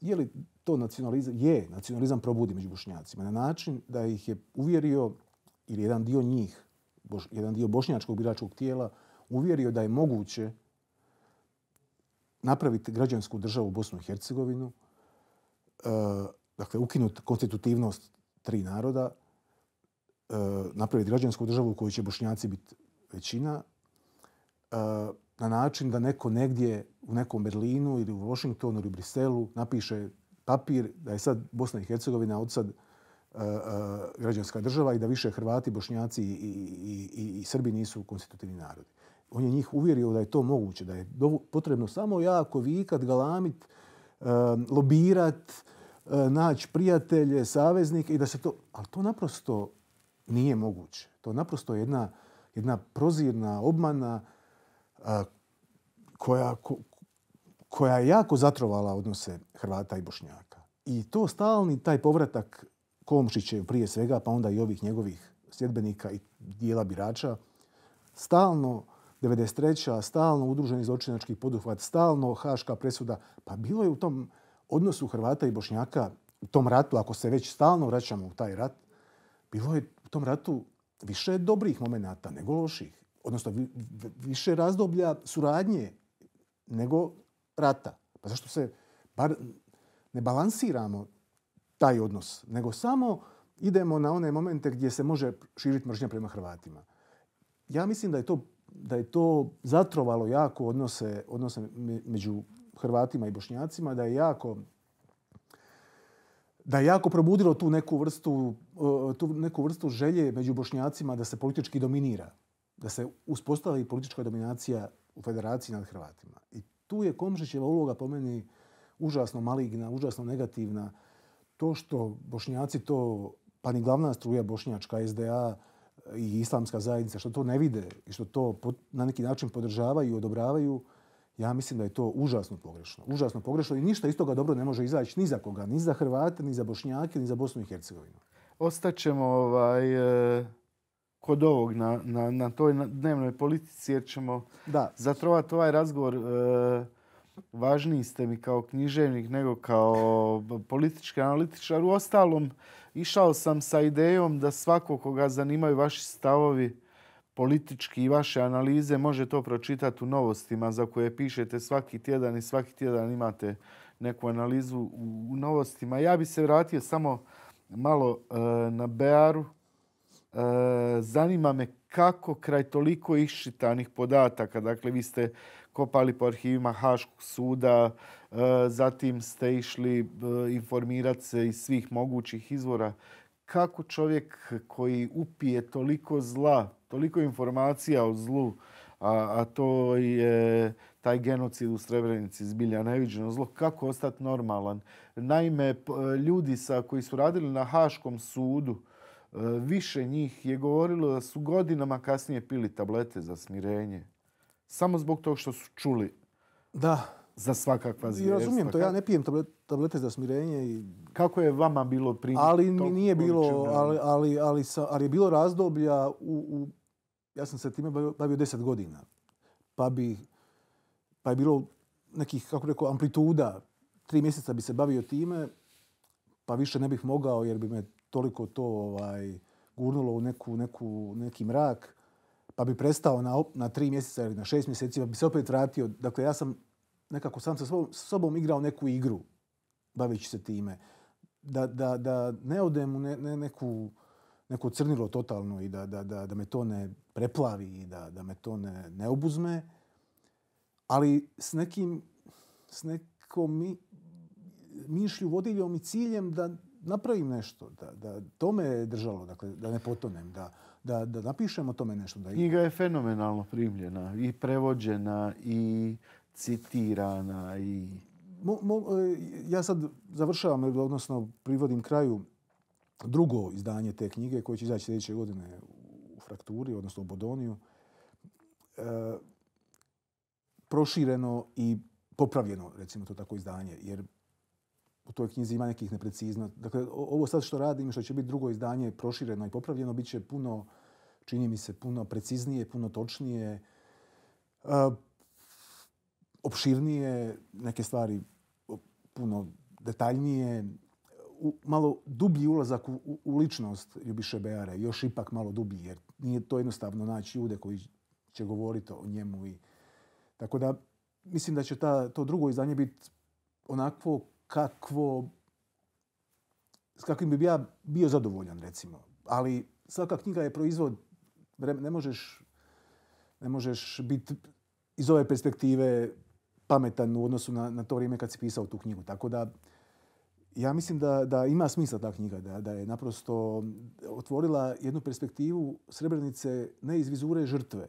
S2: je li to nacionalizam? Je, nacionalizam probudi među bošnjacima na način da ih je uvjerio ili jedan dio njih, boš, jedan dio bošnjačkog biračkog tijela, uvjerio da je moguće napraviti građansku državu u Bosnu i Hercegovinu, Eh, dakle, ukinuti konstitutivnost tri naroda, eh, napraviti građansku državu u kojoj će bošnjaci biti većina, eh, na način da neko negdje u nekom Berlinu ili u Washingtonu ili u Briselu napiše papir da je sad Bosna i Hercegovina od sad građanska država i da više Hrvati, Bošnjaci i, i, i, i Srbi nisu konstitutivni narodi. On je njih uvjerio da je to moguće, da je potrebno samo jako vikat, galamit, lobirati, naći prijatelje, saveznike i da se to... Ali to naprosto nije moguće. To je naprosto jedna, jedna prozirna obmana koja, koja je jako zatrovala odnose Hrvata i Bošnjaka. I to stalni taj povratak Komšiće prije svega, pa onda i ovih njegovih sjedbenika i dijela birača, stalno 1993. stalno udruženi zločinački poduhvat, stalno haška presuda. Pa bilo je u tom odnosu Hrvata i Bošnjaka u tom ratu, ako se već stalno vraćamo u taj rat, bilo je u tom ratu više dobrih momenata nego loših. Odnosno, više razdoblja suradnje nego rata. Pa zašto se bar ne balansiramo taj odnos, nego samo idemo na one momente gdje se može širiti mržnja prema Hrvatima. Ja mislim da je to da je to zatrovalo jako odnose, odnose među Hrvatima i Bošnjacima, da je jako da je jako probudilo tu neku vrstu tu neku vrstu želje među Bošnjacima da se politički dominira, da se uspostavi politička dominacija u federaciji nad Hrvatima. I tu je Komšićeva uloga po meni užasno maligna, užasno negativna. To što Bošnjaci to, pa ni glavna struja Bošnjačka, SDA, i islamska zajednica što to ne vide i što to na neki način podržavaju i odobravaju, ja mislim da je to užasno pogrešno. Užasno pogrešno i ništa iz toga dobro ne može izaći ni za koga, ni za Hrvate, ni za Bošnjake, ni za Bosnu i Hercegovinu. Ostaćemo
S1: ovaj, e, kod ovog na, na, na toj dnevnoj politici jer ćemo da. zatrovati ovaj razgovor. E, važniji ste mi kao književnik nego kao politički analitičar. U ostalom, išao sam sa idejom da svako koga zanimaju vaši stavovi politički i vaše analize može to pročitati u novostima za koje pišete svaki tjedan i svaki tjedan imate neku analizu u, novostima. Ja bi se vratio samo malo e, na Bearu. E, zanima me kako kraj toliko iščitanih podataka, dakle vi ste kopali po arhivima Haškog suda, Eh, zatim ste išli eh, informirati se iz svih mogućih izvora. Kako čovjek koji upije toliko zla, toliko informacija o zlu, a, a to je taj genocid u Srebrenici zbilja neviđeno zlo, kako ostati normalan? Naime, ljudi sa koji su radili na Haškom sudu, eh, više njih je govorilo da su godinama kasnije pili tablete za smirenje. Samo zbog toga što su čuli. Da, za svakakva zvijezda. I razumijem to, ja ne
S2: pijem tablete za smirenje. I... Kako je vama
S1: bilo primjer? Ali nije bilo, ali,
S2: ali, ali, sa, ali je bilo razdoblja u, u... Ja sam se time bavio deset godina. Pa bi... Pa je bilo nekih, kako rekao, amplituda. Tri mjeseca bi se bavio time, pa više ne bih mogao jer bi me toliko to ovaj gurnulo u neku, neku, neki mrak pa bi prestao na, na tri mjeseca ili na šest mjeseci, pa bi se opet vratio. Dakle, ja sam nekako sam sa sobom igrao neku igru, baveći se time. Da, da, da ne odem u ne, ne, neku, neko crnilo totalno i da, da, da, da me to ne preplavi i da, da me to ne, ne obuzme, ali s nekim, s nekom mi, mišlju, vodiljom i ciljem da napravim nešto, da, da to me je držalo, dakle, da ne potonem, da, da, da napišem o tome nešto. Da Knjiga
S1: je fenomenalno primljena i prevođena i citirana i...
S2: Mo, mo, e, ja sad završavam, e, odnosno privodim kraju drugo izdanje te knjige koje će izaći sljedeće godine u Frakturi, odnosno u Bodoniju. E, prošireno i popravljeno, recimo to tako izdanje, jer u toj knjizi ima nekih neprecizno. Dakle, ovo sad što radim, što će biti drugo izdanje prošireno i popravljeno, bit će puno, čini mi se, puno preciznije, puno točnije. E, opširnije, neke stvari puno detaljnije, u, malo dublji ulazak u, u ličnost Ljubiše Beare, još ipak malo dublji, jer nije to jednostavno naći ljude koji će govoriti o njemu. I, tako da, mislim da će ta, to drugo izdanje biti onakvo kakvo, s kakvim bi ja bio zadovoljan, recimo. Ali svaka knjiga je proizvod, ne možeš, ne možeš biti iz ove perspektive pametan u odnosu na, na to vrijeme kad si pisao tu knjigu. Tako da, ja mislim da, da ima smisla ta knjiga, da, da je naprosto otvorila jednu perspektivu Srebrenice ne iz vizure žrtve.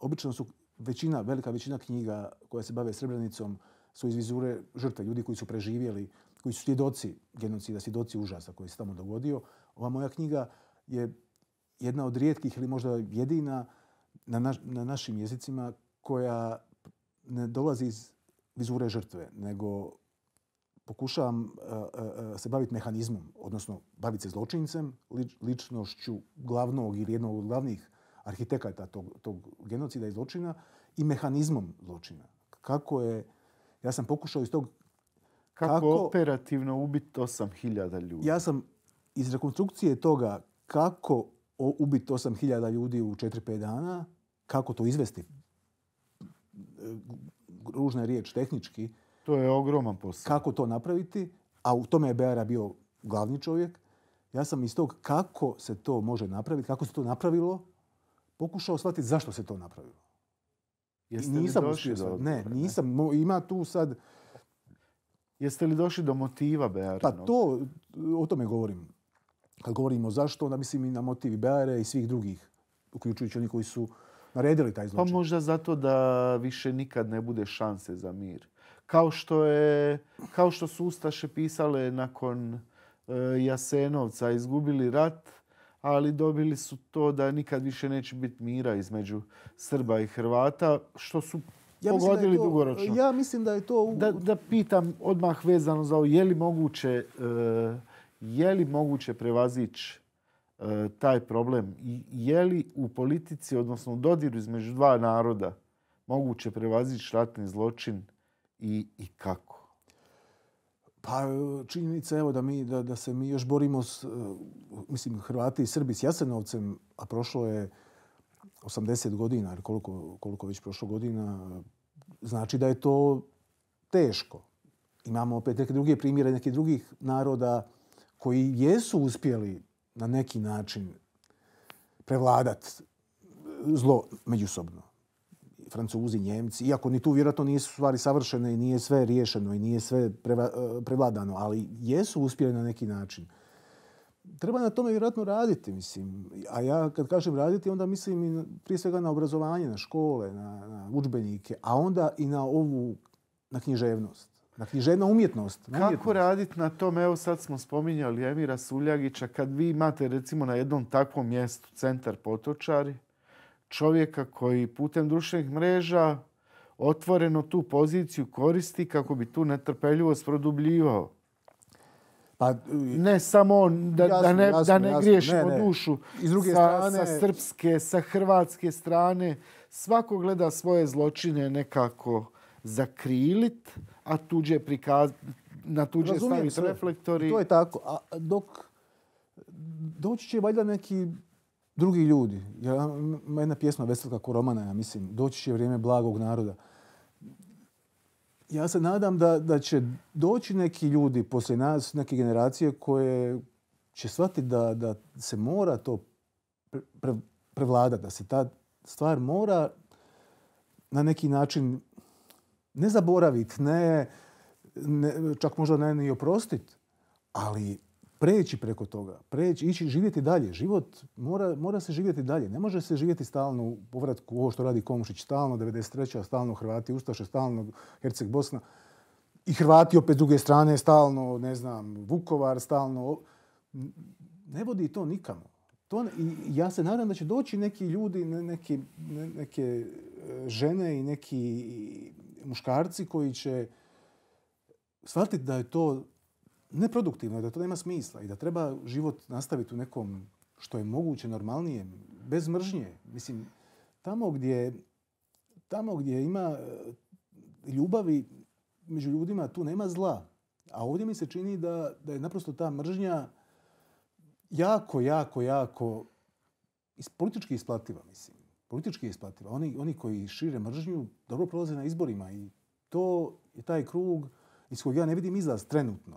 S2: Obično su većina, velika većina knjiga koja se bave Srebrenicom su iz vizure žrtve, ljudi koji su preživjeli, koji su svjedoci genocida, svjedoci užasa koji se tamo dogodio. Ova moja knjiga je jedna od rijetkih ili možda jedina na, naš, na našim jezicima koja ne dolazi iz vizure žrtve, nego pokušavam e, e, e, se baviti mehanizmom, odnosno baviti se zločincem, ličnošću glavnog ili jednog od glavnih arhitekata tog, tog genocida i zločina i mehanizmom zločina. Kako je, ja sam pokušao iz tog... Kako, kako operativno ubiti 8000 ljudi? Ja sam iz rekonstrukcije toga kako ubiti 8000 ljudi u 4-5 dana, kako to izvesti ružna riječ tehnički. To je ogroman posao. Kako to napraviti, a u tome je Beara bio glavni čovjek. Ja sam iz tog kako se to može napraviti, kako se to napravilo, pokušao shvatiti zašto se to napravilo. Jeste nisam li došli do odgovor, Ne, nisam. ima tu sad... Jeste li došli do motiva Bearanog? Pa to, o tome govorim. Kad govorimo zašto, onda mislim i na motivi Beare i svih drugih, uključujući oni koji su naredili taj pa zločin. Pa
S1: možda zato da više nikad ne bude šanse za mir. Kao što, je, kao što su Ustaše pisale nakon e, Jasenovca, izgubili rat, ali dobili su to da nikad više neće biti mira između Srba i Hrvata, što su ja pogodili to, dugoročno. Ja
S2: mislim da je to... U...
S1: Da, da pitam odmah vezano za ovo, je li moguće, e, je li moguće prevazići E, taj problem. Je li u politici, odnosno u dodiru između dva naroda, moguće prevaziti štratni zločin i, i kako?
S2: Pa e, činjenica evo da, mi, da, da se mi još borimo s, e, mislim, Hrvati i Srbi s Jasenovcem, a prošlo je 80 godina, ali koliko, koliko već prošlo godina, znači da je to teško. Imamo opet neke druge primjere nekih drugih naroda koji jesu uspjeli na neki način prevladat zlo međusobno. Francuzi, Njemci, iako ni tu vjerojatno nisu stvari savršene i nije sve riješeno i nije sve e, prevladano, ali jesu uspjeli na neki način. Treba na tome vjerojatno raditi, mislim. A ja kad kažem raditi, onda mislim i prije svega na obrazovanje, na škole, na, na učbenike, a onda i na ovu, na književnost. Dakle, žena umjetnost. Na umjetnost.
S1: Kako raditi na tom? Evo sad smo spominjali Emira Suljagića. Kad vi imate recimo na jednom takvom mjestu centar potočari, čovjeka koji putem društvenih mreža otvoreno tu poziciju koristi kako bi tu netrpeljivost produbljivao. Pa, e, ne samo da, jasno, da ne, jasno, da ne jasno, griješimo ne, ne. dušu. Iz druge sa, strane... Sa srpske, sa hrvatske strane. Svako gleda svoje zločine nekako zakrilit, a tuđe prikaz, na
S2: tuđe Razumijem staviti sve. reflektori.
S1: To je tako. A
S2: dok doći će valjda neki drugi ljudi. Ja, jedna pjesma veselka ko Romana, ja mislim. Doći će vrijeme blagog naroda. Ja se nadam da, da će doći neki ljudi posle nas, neke generacije koje će shvatiti da, da se mora to pre, pre, prevladati, da se ta stvar mora na neki način ne zaboraviti, ne, ne, čak možda ne ni oprostiti, ali preći preko toga, preći, ići živjeti dalje. Život mora, mora se živjeti dalje. Ne može se živjeti stalno u povratku ovo što radi Komušić, stalno 93. stalno Hrvati, Ustaše, stalno Herceg Bosna. I Hrvati opet s druge strane, stalno, ne znam, Vukovar, stalno. Ne vodi to nikamo. To, i ja se nadam da će doći neki ljudi, neki, neke e, žene i neki muškarci koji će shvatiti da je to neproduktivno, da to nema smisla i da treba život nastaviti u nekom što je moguće normalnije, bez mržnje. Mislim, tamo gdje, tamo gdje ima e, ljubavi među ljudima, tu nema zla. A ovdje mi se čini da, da je naprosto ta mržnja jako, jako, jako politički isplativa, mislim politički isplativa. Oni, oni koji šire mržnju dobro prolaze na izborima i to je taj krug iz kojeg ja ne vidim izlaz trenutno.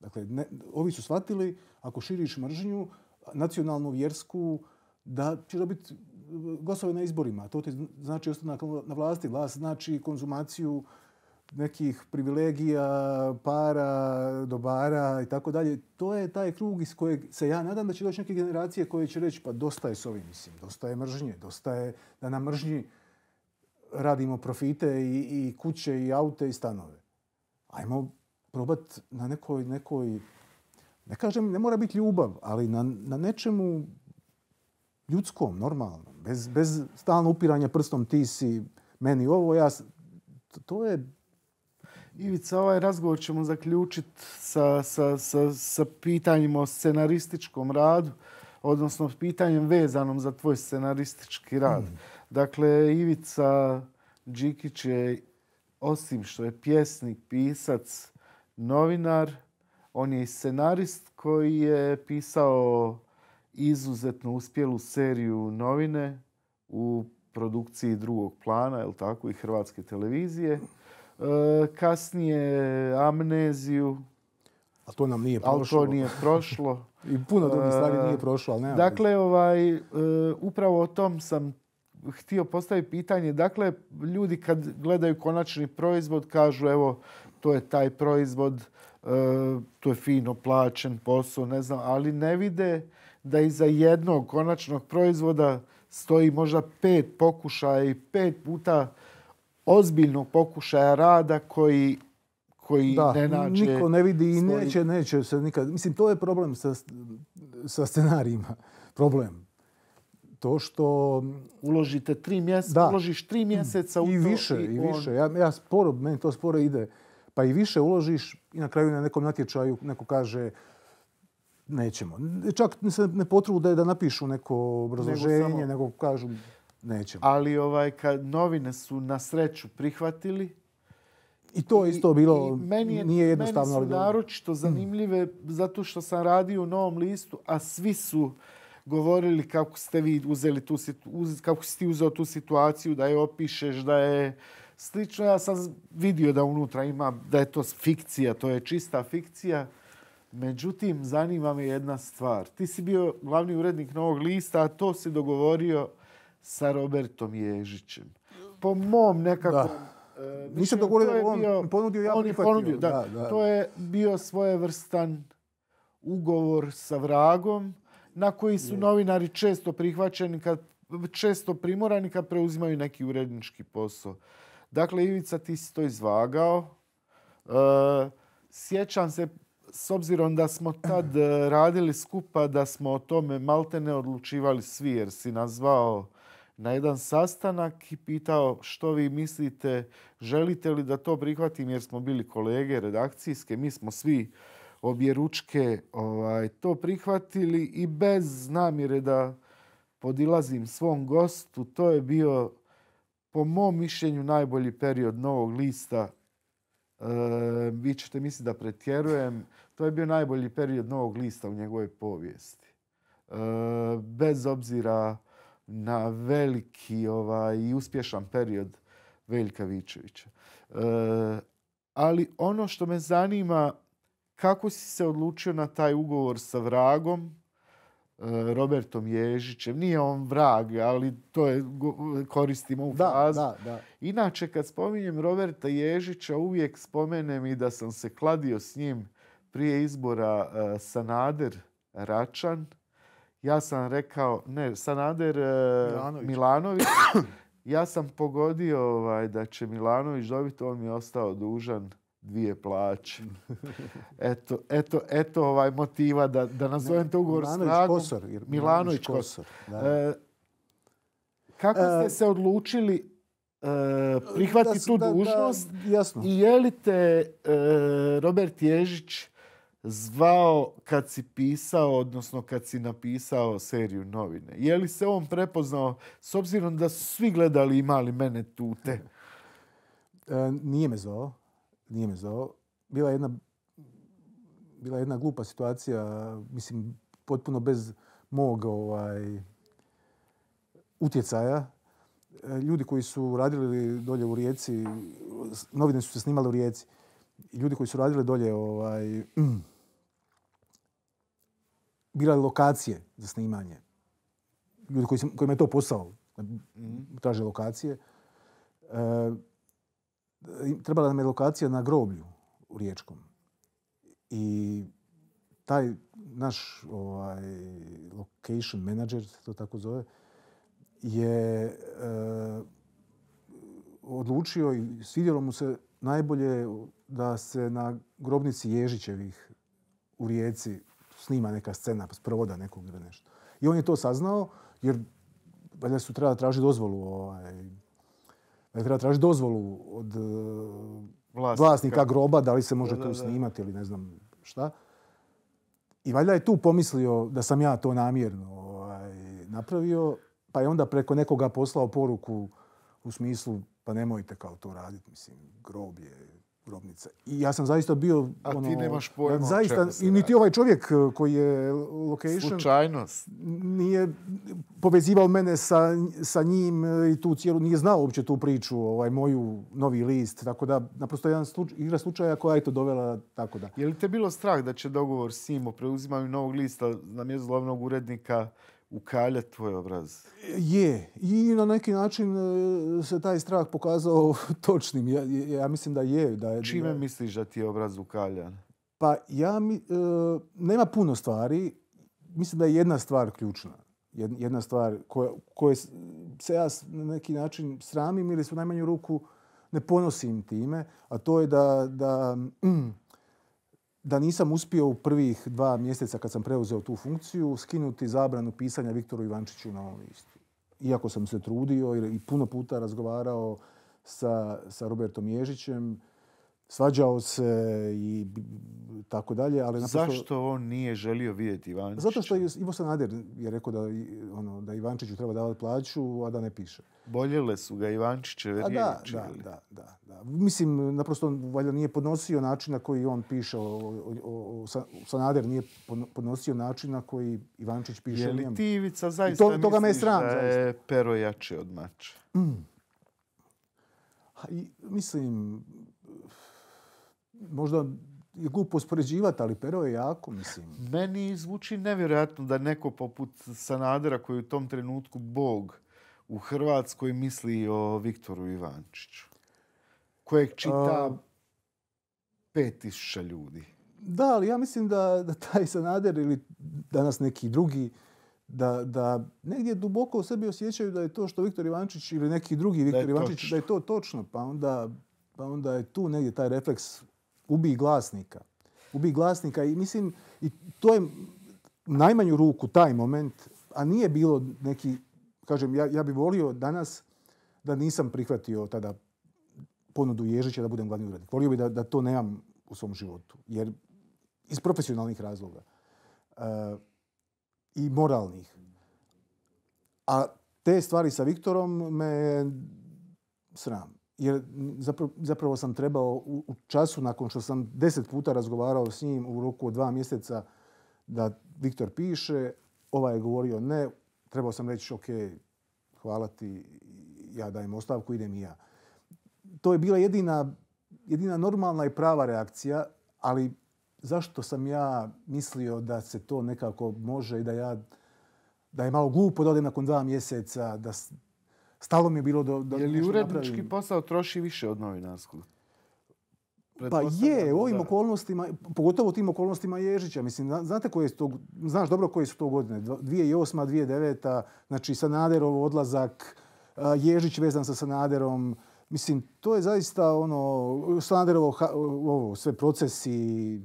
S2: Dakle, ne, ovi su shvatili, ako širiš mržnju, nacionalnu, vjersku, da će dobiti glasove na izborima. To znači ostanak na vlasti, glas znači konzumaciju nekih privilegija, para, dobara i tako dalje. To je taj krug iz kojeg se ja nadam da će doći neke generacije koje će reći pa dosta je s ovim, mislim, dosta je mržnje, dosta je da na mržnji radimo profite i, i kuće i aute i stanove. Ajmo probat na nekoj, nekoj, ne kažem, ne mora biti ljubav, ali na, na nečemu ljudskom, normalnom, bez, bez stalno upiranja prstom ti si meni ovo, ja, to je Ivica, ovaj razgovor ćemo zaključiti
S1: sa, sa, sa, sa pitanjem o scenarističkom radu, odnosno pitanjem vezanom za tvoj scenaristički rad. Mm. Dakle, Ivica Đikić je, osim što je pjesnik, pisac, novinar, on je i scenarist koji je pisao izuzetno uspjelu seriju novine u produkciji drugog plana, je tako, i Hrvatske televizije. Mm. Eh, kasnije amneziju.
S2: A to nam nije prošlo. Ali to nije prošlo. I puno drugih eh, stvari nije prošlo, ali nema. Dakle,
S1: ovaj, eh, upravo o tom sam htio postaviti pitanje. Dakle, ljudi kad gledaju konačni proizvod kažu evo, to je taj proizvod, to je fino plaćen posao, ne znam, ali ne vide da iza jednog konačnog proizvoda stoji možda pet pokušaja i pet puta ozbiljnog pokušaja rada koji koji da, ne nađe niko ne
S2: vidi i neće, neće se nikad. Mislim, to je problem sa, sa scenarijima. Problem. To što... Uložite tri mjeseca, uložiš 3 mjeseca I to. Više, I više, on... više. Ja, ja sporo, meni to sporo ide. Pa i više uložiš i na kraju na nekom natječaju neko kaže nećemo. Čak se ne potrude da napišu neko obrazloženje, nego, samo... nego kažu
S1: Nećemo. Ali ovaj, kad novine su na sreću prihvatili...
S2: I to je isto bilo, i meni je, nije jednostavno. Meni su
S1: naročito zanimljive mm. zato što sam radio u Novom listu, a svi su govorili kako ste vi uzeli tu kako si ti uzeo tu situaciju da je opišeš da je slično ja sam vidio da unutra ima da je to fikcija to je čista fikcija međutim zanima me jedna stvar ti si bio glavni urednik novog lista a to se dogovorio sa Robertom Ježićem. Po mom nekako... Da. E, Nisam to govorio, on bio, ponudio, ja on prihvatio. Ponudio, da. Da, da. To je bio svojevrstan ugovor sa vragom na koji su je. novinari često prihvaćeni, kad, često primorani kad preuzimaju neki urednički posao. Dakle, Ivica, ti si to izvagao. E, sjećam se, s obzirom da smo tad e, radili skupa, da smo o tome maltene odlučivali svi, jer si nazvao na jedan sastanak i pitao što vi mislite, želite li da to prihvatim jer smo bili kolege redakcijske, mi smo svi obje ručke ovaj, to prihvatili i bez namire da podilazim svom gostu, to je bio po mom mišljenju najbolji period novog lista. E, vi ćete misliti da pretjerujem, to je bio najbolji period novog lista u njegove povijesti. E, bez obzira na veliki ovaj, uspješan period Veljka Vičevića. E, ali ono što me zanima, kako si se odlučio na taj ugovor sa vragom, e, Robertom Ježićem. Nije on vrag, ali to je koristim u fazu. Da, da, da. Inače, kad spominjem Roberta Ježića, uvijek spomenem i da sam se kladio s njim prije izbora e, Sanader Račan. Ja sam rekao, ne, Sanader e, Milanović. Milanović. Ja sam pogodio ovaj, da će Milanović dobiti, on mi je ostao dužan dvije plaće. eto, eto, eto ovaj motiva da, da nazovem to ugovor Milanović snagu. Kosor, jer Milanović, Kosor. Kosor. Da. E, kako ste e, se odlučili e, prihvatiti da, tu dužnost? da, jasno. I je li te e, Robert Ježić e, zvao kad si pisao, odnosno kad si napisao seriju novine? Je li se on prepoznao, s obzirom da su svi gledali mali mene tute?
S2: E, nije me zvao. Nije me zvao. Bila jedna, bila jedna glupa situacija, mislim, potpuno bez mog ovaj, utjecaja. E, ljudi koji su radili dolje u Rijeci, novine su se snimali u Rijeci, ljudi koji su radili dolje ovaj, mm, birali lokacije za snimanje. Ljudi koji, koji me to posao, traže lokacije. E, trebala nam je lokacija na groblju u Riječkom. I taj naš ovaj, location manager, se to tako zove, je e, odlučio i svidjelo mu se najbolje da se na grobnici Ježićevih u Rijeci snima neka scena, pa sprovoda nekog ili nešto. I on je to saznao jer valjda su treba traži dozvolu ovaj, valjda treba traži dozvolu od e, vlasnika. vlasnika groba da li se može tu snimati ili ne znam šta. I valjda je tu pomislio da sam ja to namjerno ovaj, napravio pa je onda preko nekoga poslao poruku u smislu pa nemojte kao to raditi, mislim, grob je grobnica. I ja sam zaista bio... A ono, ti nemaš pojma o čemu se Niti ovaj čovjek e, koji je location... Slučajnost. Nije povezivao mene sa, sa njim e, i tu cijelu... Nije znao uopće tu priču, ovaj, moju novi list. Tako da, naprosto jedan sluč, igra slučaja koja je to dovela tako da... Je li
S1: te bilo strah da će dogovor s njim o preuzimanju novog lista na mjezu glavnog urednika ukaljati tvoj obraz?
S2: Je. I na neki način e, se taj strah pokazao točnim. Ja, ja mislim da je. da je. Čime da...
S1: misliš da ti je obraz ukaljan?
S2: Pa ja... Mi, e, nema puno stvari. Mislim da je jedna stvar ključna. Jedna stvar koja, koje se ja na neki način sramim ili se u najmanju ruku ne ponosim time, a to je da, da da nisam uspio u prvih dva mjeseca kad sam preuzeo tu funkciju skinuti zabranu pisanja Viktoru Ivančiću na ovom listu. Iako sam se trudio i puno puta razgovarao sa, sa Robertom Ježićem, svađao se i tako dalje. Ali na naprosto, Zašto
S1: on nije želio vidjeti Ivančića?
S2: Zato što je Ivo Sanader je rekao da, ono, da Ivančiću treba davati plaću, a da ne piše.
S1: Boljele su ga Ivančiće riječi. Da,
S2: da, da, da, da. Mislim, naprosto on valjda nije podnosio način na koji on piše. O, o, o, Sanader nije podnosio način na koji Ivančić piše. Je li ti Ivica zaista to, toga misliš me sram, da je
S1: zaista. pero jače od mača?
S2: Mm. Ha, i, mislim, možda je glupo uspoređivati, ali Pero je jako, mislim.
S1: Meni zvuči nevjerojatno da neko poput Sanadera koji u tom trenutku Bog u Hrvatskoj misli o Viktoru Ivančiću,
S2: kojeg čita A... pet tisuća ljudi. Da, ali ja mislim da, da taj Sanader ili danas neki drugi da, da negdje duboko u sebi osjećaju da je to što Viktor Ivančić ili neki drugi Viktor da Ivančić, točno. da je to točno. Pa onda, pa onda je tu negdje taj refleks ubi glasnika. Ubi glasnika i mislim, i to je najmanju ruku taj moment, a nije bilo neki, kažem, ja, ja bih volio danas da nisam prihvatio tada ponudu Ježića da budem glavni urednik. Volio bih da, da to nemam u svom životu, jer iz profesionalnih razloga uh, i moralnih. A te stvari sa Viktorom me sram jer zapravo, zapravo sam trebao u, u času, nakon što sam deset puta razgovarao s njim u roku od dva mjeseca da Viktor piše, ovaj je govorio ne, trebao sam reći ok, hvala ti, ja dajem ostavku, idem i ja. To je bila jedina, jedina normalna i prava reakcija, ali zašto sam ja mislio da se to nekako može i da ja da je malo glupo da odem nakon dva mjeseca, da stalo mi je bilo do, do nešto napravim. Je li urednički
S1: posao troši više od novinarskog?
S2: Pa je, u ovim da... okolnostima, pogotovo u tim okolnostima Ježića. Mislim, znate koje su to, znaš dobro koje su to godine. 2008. 2009. Znači, Sanaderov odlazak, Ježić vezan sa Sanaderom. Mislim, to je zaista ono, Sanaderovo ovo, sve procesi.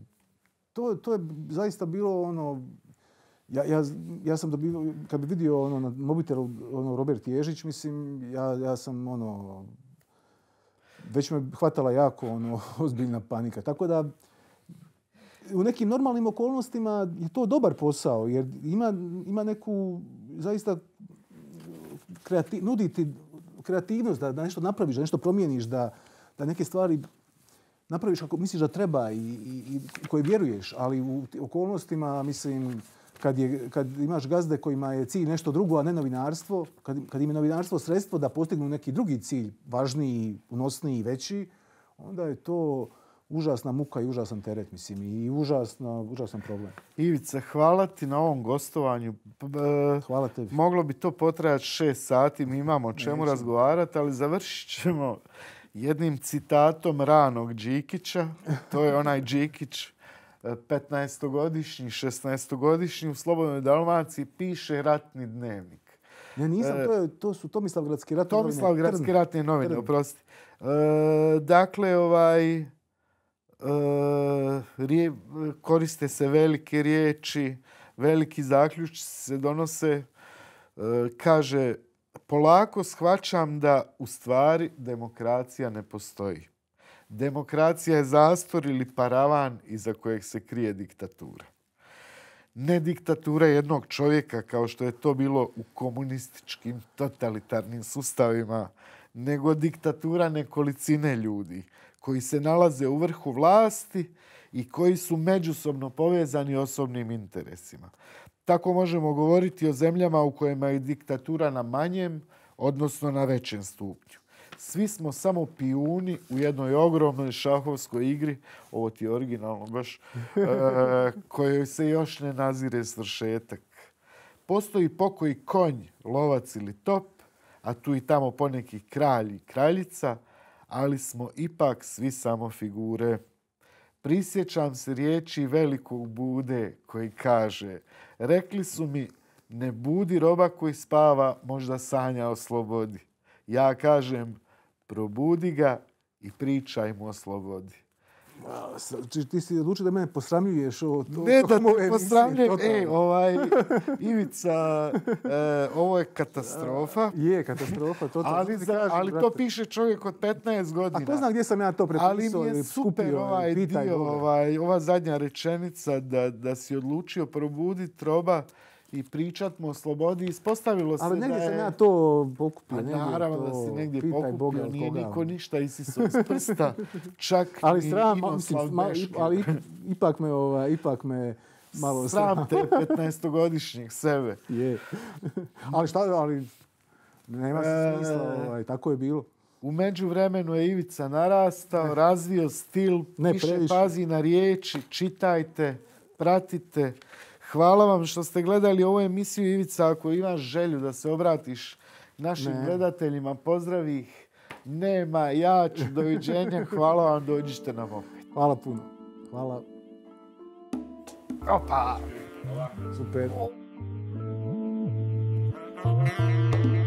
S2: To, to je zaista bilo ono, Ja, ja, ja sam dobio, kad bi vidio ono, na mobitelu ono, Robert Ježić, mislim, ja, ja sam ono, već me hvatala jako ono, ozbiljna panika. Tako da, u nekim normalnim okolnostima je to dobar posao, jer ima, ima neku zaista kreativ, nuditi kreativnost da, da nešto napraviš, da nešto promijeniš, da, da neke stvari napraviš kako misliš da treba i, i, i koje vjeruješ, ali u okolnostima, mislim, kad, je, kad imaš gazde kojima je cilj nešto drugo, a ne novinarstvo, kad, kad im je novinarstvo sredstvo da postignu neki drugi cilj, važniji, unosniji i veći, onda je to užasna muka i užasan teret, mislim, i užasna, užasan problem.
S1: Ivica, hvala ti na ovom gostovanju. Hvala tebi. Moglo bi to potrajati šest sati, mi imamo čemu ne, razgovarati, ali završit ćemo jednim citatom ranog Džikića. To je onaj Džikić 15-godišnji, 16-godišnji u Slobodnoj Dalmaciji piše ratni
S2: dnevnik. Ja nisam, e, to, je, to su Tomislavgradske ratne novine. Tomislavgradske ratne novine, oprosti.
S1: E, dakle, ovaj, e, rije, koriste se velike riječi, veliki zaključ se donose, e, kaže, polako shvaćam da u stvari demokracija ne postoji demokracija je zastor ili paravan iza kojeg se krije diktatura. Ne diktatura jednog čovjeka kao što je to bilo u komunističkim totalitarnim sustavima, nego diktatura nekolicine ljudi koji se nalaze u vrhu vlasti i koji su međusobno povezani osobnim interesima. Tako možemo govoriti o zemljama u kojima je diktatura na manjem, odnosno na većem stupnju. Svi smo samo pijuni u jednoj ogromnoj šahovskoj igri, ovo ti je originalno baš, e, kojoj se još ne nazire svršetak. Postoji pokoj konj, lovac ili top, a tu i tamo poneki kralj i kraljica, ali smo ipak svi samo figure. Prisjećam se riječi velikog bude koji kaže rekli su mi ne budi roba koji spava, možda sanja o slobodi. Ja kažem, probudi ga i pričaj mu o slobodi. Znači, ti si odlučio da mene posramljuješ o to? Ne, da te posramljuješ. E, ovaj, Ivica, e, ovo je katastrofa. Je, katastrofa, to tamo ali, za, kažem, ali to piše čovjek od
S2: 15 godina. A ko zna gdje sam ja to prepisao? Ali mi je super skupio, ovaj dio,
S1: ovaj, ova zadnja rečenica da, da si odlučio probuditi roba i pričat mu o slobodi.
S2: Ispostavilo se da je... Ali negdje sam ja
S1: to pokupio. naravno da si negdje pokupio. Nije niko ono. ništa i si su
S2: iz prsta. Čak ali sram, ali ipak me... Ovaj, ipak me Malo sram te 15-godišnjeg sebe. Je. Ali šta, ali nema se smisla. Ovaj, tako je bilo. U među vremenu
S1: je Ivica narastao, razvio stil, više previše. pazi na riječi, čitajte, pratite. Hvala vam što ste gledali ovu emisiju Ivica. Ako imaš želju da se obratiš našim ne. gledateljima, pozdravi ih. Nema, ja ću, doviđenja. Hvala vam, dođište nam opet. Hvala puno. Hvala.
S2: Opa! Super. Oh. Thank you.